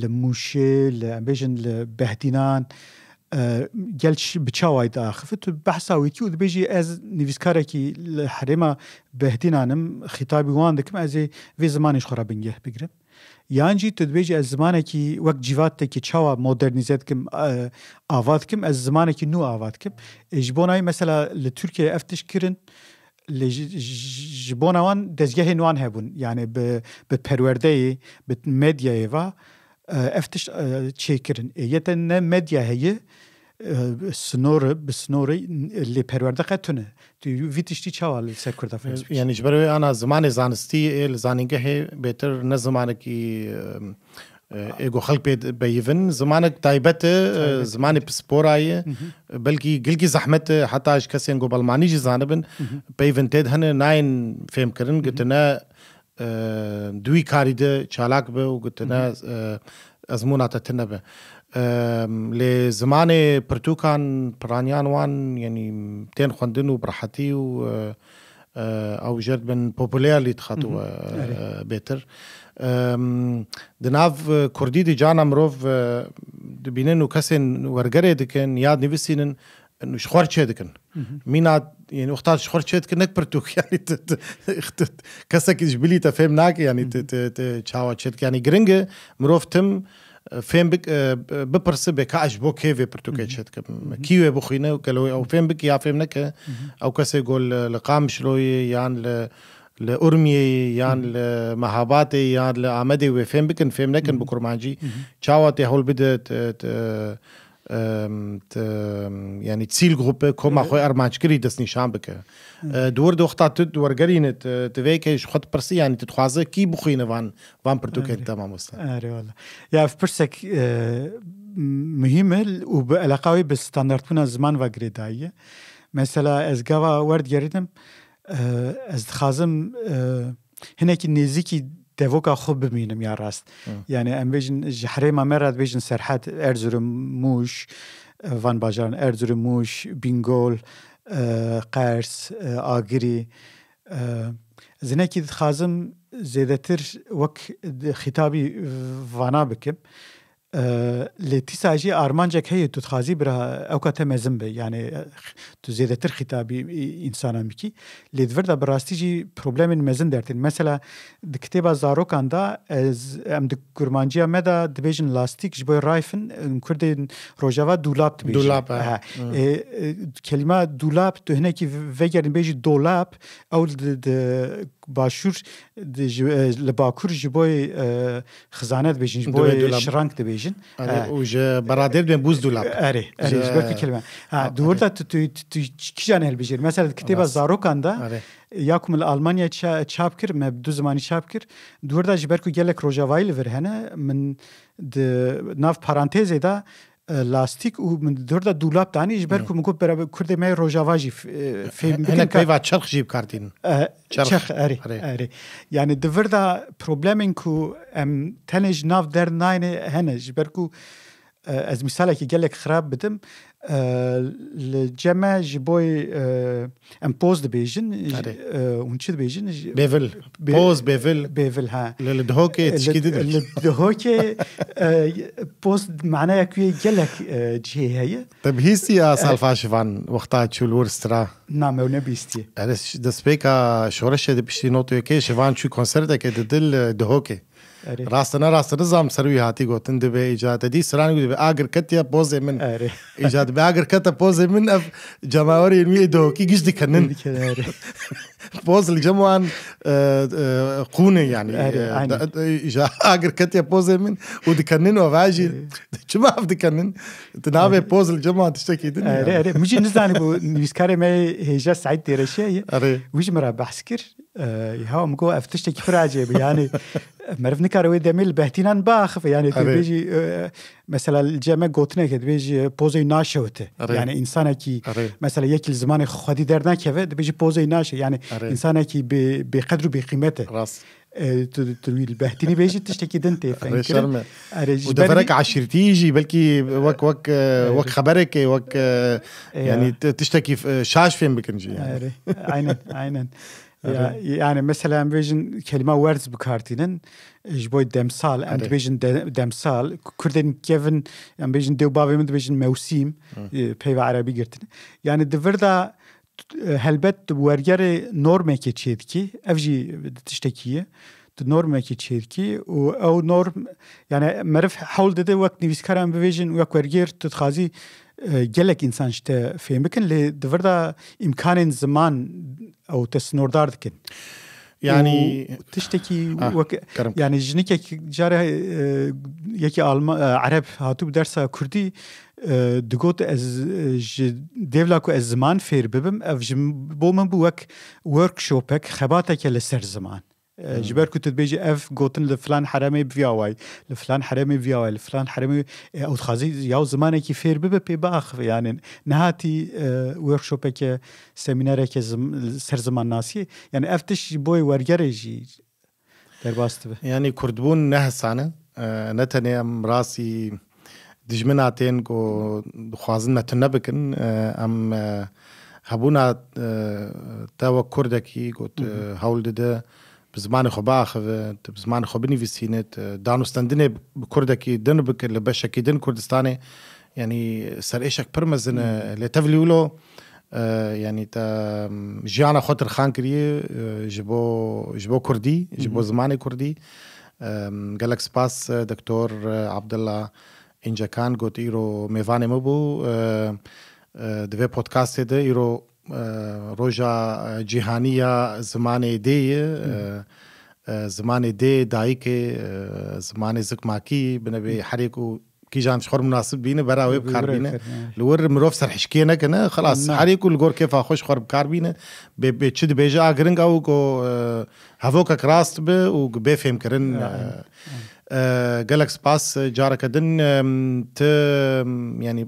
l muşe l ambejin l behdinan uh, گەل بچاوایدا خفت بەحساویتی و دەبێژی ئەز نویسکارێکی لە حرێمە بەهدینانم خیتابی وان دەکەم ئەزێ وێ زمانیش خۆرا بنگێ بگرم. یانجی تو دبێژی ئە زمانێکی وەک جیاتێکی چاوە مۆدررنیزێتکم ئاواتکم ئە زمانێکی نو ئاواتکم ji بۆ ناوی مەسەلا لە تورکیا ئەفتش کردن ji بۆ ناوان دەستگەهێ نوان هەبوون یانێ بە پەروەردەیە بە مدیایەوە ئەفتش چێکردن یەتە نە مدیا هەیە سنور بسنور لی پرورده قطونه تو وی تشتی چوال سر کرده فرس یعنی جبر انا زمان زانستی ال زانینگه بهتر نه زمانه کی اګو خلک په بیون زمانه تایبت زمانه پسپورای بلکی گلکی زحمت حتی اش کسین گو بلمانی جی زانبن بیون تد هنه ناین فهم کرن گتنه دوی کاری ده چالاک به و گتنه ازمونات تنه به لە زمانێ پرتوکان پرانیانوان ینی تێن خوندن و بڕحەتی و ئەو ژرد بن پۆپولیالیت خاتووە بێتر دناو کوردی دیجانە مرۆڤ دبینن و کەسێن وەرگەرێ دکن یاد نووسینن شخوار چێ دکن مینا یعنی وختا شخوار چێ دکن نەک پرتوکیانی کەسێکیش بلیتە فێم ناکە ینی چاوە چێتکیانی گرنگە مرۆڤ تم فێم بپرس بێ کاش بۆ کێوێ پرتوکە چێت کە کیوێ بخوینە و کەلەوەی ئەو فێم بکی یا فێم نەکە ئەو کەسێک گۆل لە قامشلۆی یان لە لە ئورمیەیە یان لە مەهاباتێ یان لە ئامەدەی وێ فێم بکن فێم نەکەن بە کوورمانجی چاواتێ هەڵ بدەێت ینی Zielgruppe kom a خۆی ئەرماچکری دەست نیشان بکە. دوور دۆختا ت وەرگەرینت توێکیش خۆت پرسی ینی تخوازە کی بخینەوان وان پرتوکێک تەمامۆستا یا پرسێک مهمە و بە ئەلقاوی بە ستانداردبوونا زمان و گرێداییە مەسەلا ئەزگاوا وەرگەریدم ئەز دخوازم هەنێکی نێزیکی دەوەکە خۆ ببینم یا ڕاست یعنی ئەمبێژن حرێمە مەرات بێژن سەرحات ئەرزرم موش ڤان باژان ئەرزرم موش بینگۆل قەرس ئاگری زنێکی دخوازم زێدەتر وەک خیتابی ڤانا بکەم. لتیساجی ئارمانجێک هەیە تو خازی برا ئەو کاتە مەزم بێ یعنی تو زیێدەتر خیتابی ئینسانامیکی لێدوردا بەڕاستیجی پرۆبلمین مەزن دەرتن مەسەلا کتێبا زارۆکاندا ئەم گورمانجیە مەدا دبێژن لاستیک ji بۆی رایفن کوردی ڕۆژاوا دولاپ دولاپ کلما دولاپ تو hinekî vegerin bêjî dolap ew başûr li bakur ji boy xizanetbêjin ji boy şrank dibêjin بیژن اوجه برادر بن بوز دولاب اری اری بك كلمه دورتا كيجان البيجر مثلا كتابه زاروكاندا یاکم الالمانیا چاپ کرد مب دو زمانی چاپ کرد دور دا جبر کو گلک روجاوایل ور هنه من د ناف پرانتز دا لاستیک û min dor da dulap danî ji ber ku min got beraber Kurdê me rojava jî fêmva çerx jî bikartînin çerx erê erê yani di vir da problemên ku em tenê ji nav dernayê hene ji ber ku از مثال مثالێکی گەلێک خراب بدم لجمع جبوی ام پوز ئەمپۆز بیجن آه، اون چی بیجن؟ بیول پوز بیول بیول ها دیدر؟ پوز معنی لە دهۆکێ دهۆکێ آه، پۆست معناە کوێ گەلێک آه، جێ هەیە تەبهیستی یا سالفاشیوان وەختا چولوەرسترا دست نەبیستی دەستپێکە شۆرەشە دە پشتی یکی شوان چوی کنسرت دەکە دل دهۆکێ آره. راست نه راست نه زام سروی هاتی گوتن دی به ایجاد دی سران گوتن به اگر کتیا پوز من آره. ایجاد به اگر کتا پوز من اف جماوری علمی دوکی گیش دیکنن پوز الجموان قونه يعني اگر كتيا بوز من ودكنن وفاجي شو اف دكنن تنابي بوز الجمعة تشتكي دنيا اري اري مجي نزاني بو نيسكاري ما هيجا سعيد دي رشاية ويجي مرا بحسكر يهو مقو اف تشتكي فراجي يعني مرفنك كاروي دميل بهتينان باخف يعني بيجي آه، مثلا الجامع قوتنا كده بيجي بوزي ناشه وته يعني انسان كي مثلا يك الزمان خدي درنا كيفه بيجي بوزي ناشه يعني انسان كي بقدره بقيمته راس آه، تروي البهتيني بيجي تشتكي دنتي فاهم شرمه ودفرك عشيرتي يجي بلكي وك وك وك خبرك وك يعني تشتكي شاش فين بكنجي يعني عينا عينا آره. يعني مثلا بيجن كلمة ورز بكارتينن جبوي دمسال اند بيجن دمسال كردن كيفن ام بيجن دو بابي من بيجن موسم بيو عربي قرتن يعني دفردا هلبت ورجر نورمك تشيدكي افجي تشتكيه normekî çêrkî û ew norm yani meriv hewl dide wek nivîskarên bivêjin wek wergêr tu dixazî gelek insan işte fêmikin lê divir da îmkanên ziman ew te sinordar dikin. Yani tiştekî ah, yani jinikek care yekî e, Arab hatû dersa Kurdî e, digot ez e, ji devla ku ez ziman fêr bibim ev ji bo min bû wek workshopek xebateke li ser ziman. ji ber ku tu dibêje ev gotin li filan heremê biyaway li filan heremê biyaway li filan heremê ew dixwazî yaw zimanekî fêr bibe pê biaxive yani nehatî workshopeke semînereke ser zimannasiyê yani ev tişt ji boyê wergerê jî derbas dibe yanî kurdbûn nehesan e ne tenê em rastî dijmin hatên ku dixwazin me tu nebikin em hebûna te wek kurdekî got hewl dide به زمان خو باخه به زمان خو بنویسینت دانستندنه بکردکی دن بکر لبشکی دن کردستانه يعني سر ايشك برمزن لتفليولو آه يعني تا جيانا خاطر خان كري جبو جبو كردي جبو زماني كردي قال لك سباس دكتور عبد الله انجا كان قلت ايرو ميفاني مبو آه آه دوي بودكاست ده ايرو ڕۆژە جیهانیە زمانێ دێە زمانێ دێ دایکێ زمانی زکماکی بنەبێ حرێک و کیژان خۆر مناسب بینە بەراوێ بکاربینە لەوەر مرۆڤ سەرحشکێ نەکەنە خلاص هەرێک و لەگۆر کێفا خۆش خۆر بکاربینە بێ چ دبێژە ئاگرنگ ئەو کۆ هەڤۆکەک ڕاست بە و بێ فێمکردن گەلک سپاس جارەکەدن ینی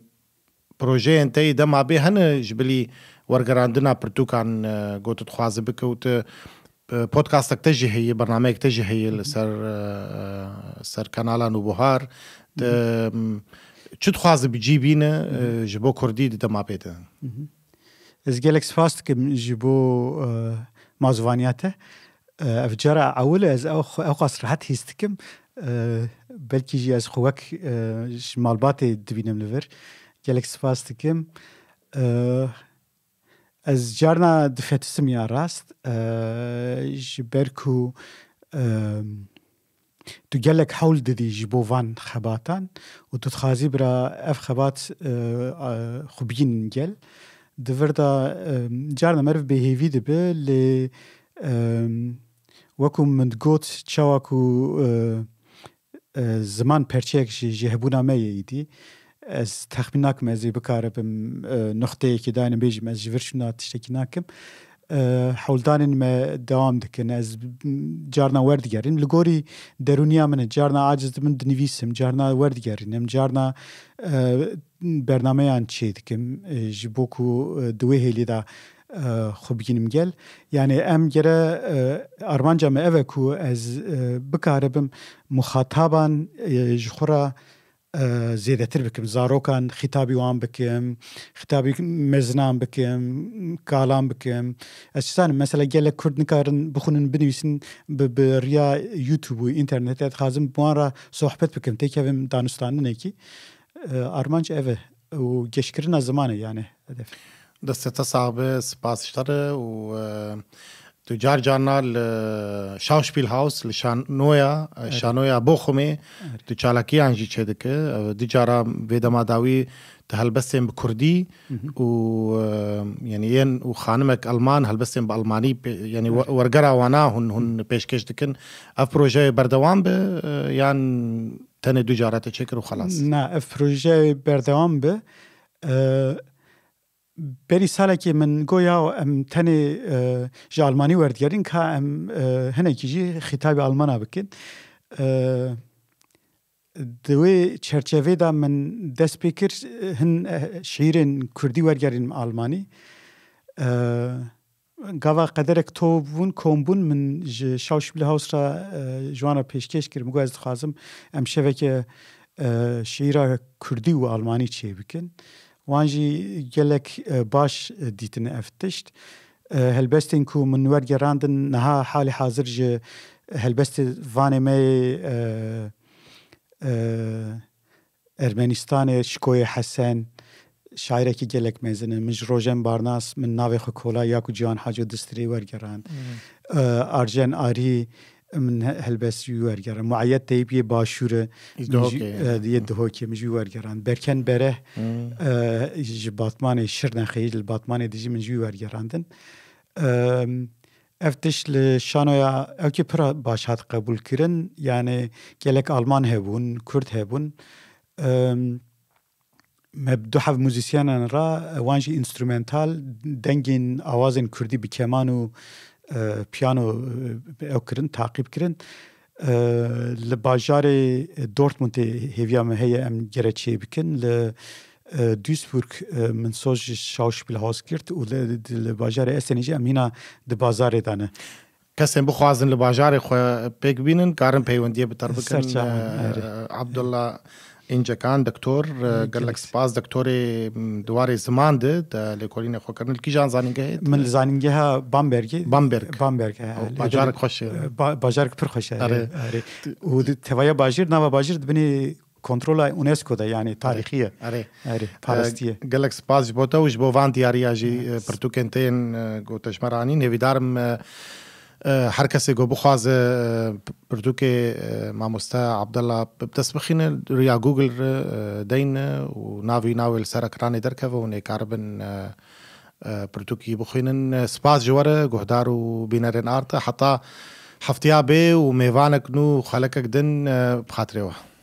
پرۆژەیەن تەی دەما بێ هەنە ژبلی وەرگەراننا پرتوکان گوتت خوازە بکەوتە پۆتکاستێک تەژی هەیە بەنامەیەک تەژی هەیە لەسەر سەر کەناالان و بهار چت خوازە بجی بینە ji بۆ کوردی دەما پێێتە. Ez gelek spas dikim ji bo mazivaniya te ev cara ewil ez ew qas rehet hîs dikim belkî jî ez xwek ji malbatê dibînim li vir gelek spas dikim Ez carna difetism ya rast eh, ji ber ku eh, tu gelek hewl didî ji bo van xebatan û tu dixazî bira ev xebat eh, xubîn gel divir da carna merv bêhêvî dibe lê وەکو من got çawa ku ziman perçeyek ji ji hebûna me ye îdî ez texmin nakim ez ê bikaribim e, nuxteyekî danê bêjim ez ji vir şûna tiştekî nakim e, hewldanên me dewam dikin ez carna werdigerin li gorî derûniya min e carna aciz min dinivîsim carna werdigerinim carna e, bernameyan çê dikim ji bo ku da xubînim gel yani em gere armanca me ev e ku ez karabim muhataban ji xura زێدەتر بکەم زارۆکان خیتابی وان بکەم خیتابی مەزنان بکەم کاڵان بکەم ئەستان مەسەلە گەلە کوردنکارن بخونن بنویسن بڕیا یوتوب و ئینتەرنێتێت خازم بوانرا سۆحبەت بکەم تێکەوێم دانوستانێکی ئارمانج ئەvە و گەشتکردە زمانە یانێ دەستێتە ساابێ سپاسشتەرە و تجار جانا لشاوشبيل هاوس لشانويا شانويا بوخمي تشالاكي انجي تشدك دجارا بيدا ما داوي تهلبسن بكردي و يعني ين وخانمك المان هلبسن بالماني يعني ورقرا وانا هن هن بيشكش دكن اف بروجي بردوام ب يعني تاني دجارة تشكر وخلاص نا اف بروجي بردوام ب أه berî salekê min goya em tenê ji Almanî werdigerin ka em hinekî jî xitabê Almana bikin. Di wê çerçevê da min dest pê kir hin şîrên Kurdî wergerin Almanî. Gava qederek tobûn kombûn min ji Şawşbilhaus ra jwana pêşkeş kirim gu ez dixwazim em şeveke şîra Kurdî û Almanî çê bikin. Uh, Wan jî gelek e, baş e, dîtine ev tişt. E, Helbestên ku min wergerandin niha halê hazir ji helbestê vanê me Ermenistanê şikoyê hesen, şairekî gelek mezinin min ji rojen barnas min navê xwe kola ya ku cihan hacı distirê wergerand. Hmm. Arjen Arî من هەلبەس وەرگەرە معەت تایب یە باشوورە دهۆکی مژوی وەرگەران بەرکەن بەرە ji batmanê şir nexeyî li batmanê dijî min jî wergerandin ev tişt li şanoya ew ki pira baş hat qebul kirin yani gelek alman hebûn kurd hebûn me du hev muzisyenan ra wan jî instrumental dengên awazên kurdî bi keman پیانو ew kirin teqîb kirin li bajarê e, Dortmundê hêviya me heye em gereçiyê bikin li e, Duisburg e, min soj ji şawşpilhaus girt û li bajarê Esenê jî em hîna di bazarê dane. Kesên bixwazin li bajarê xwe pêk bînin karin peywendiyê bi ter bikin Abdullah اینجا کان دکتۆر گەلک سپاس دکتۆری دوارێ زمان د لێکۆلینە خۆکردن کیژان زانینگە من زانینگەها بامبەرگی بامبرگ بامبرگ باجارك خۆش باجارك پر خۆشە و تەواە باژیر ناوە باژیر بنی کنترۆلا ئونسکۆدا ینی تاریخیە پاستیە گەلک سپاس بۆتە وش بۆ وان دیاریاژی پرتوکەنتێن گۆتەژمەرانی نێویدارم هر کسی گو بخوازه پرتوک ماموستا عبدالله بتسبخين ريا جوجل دين ونافي ناوي سارة كراني دركفة وني كاربن برتوكي بخينن سباس جوارة جهدارو بينارن ارتا حتى حفتيا بي وميفانك نو خلقك دن بخاطريوه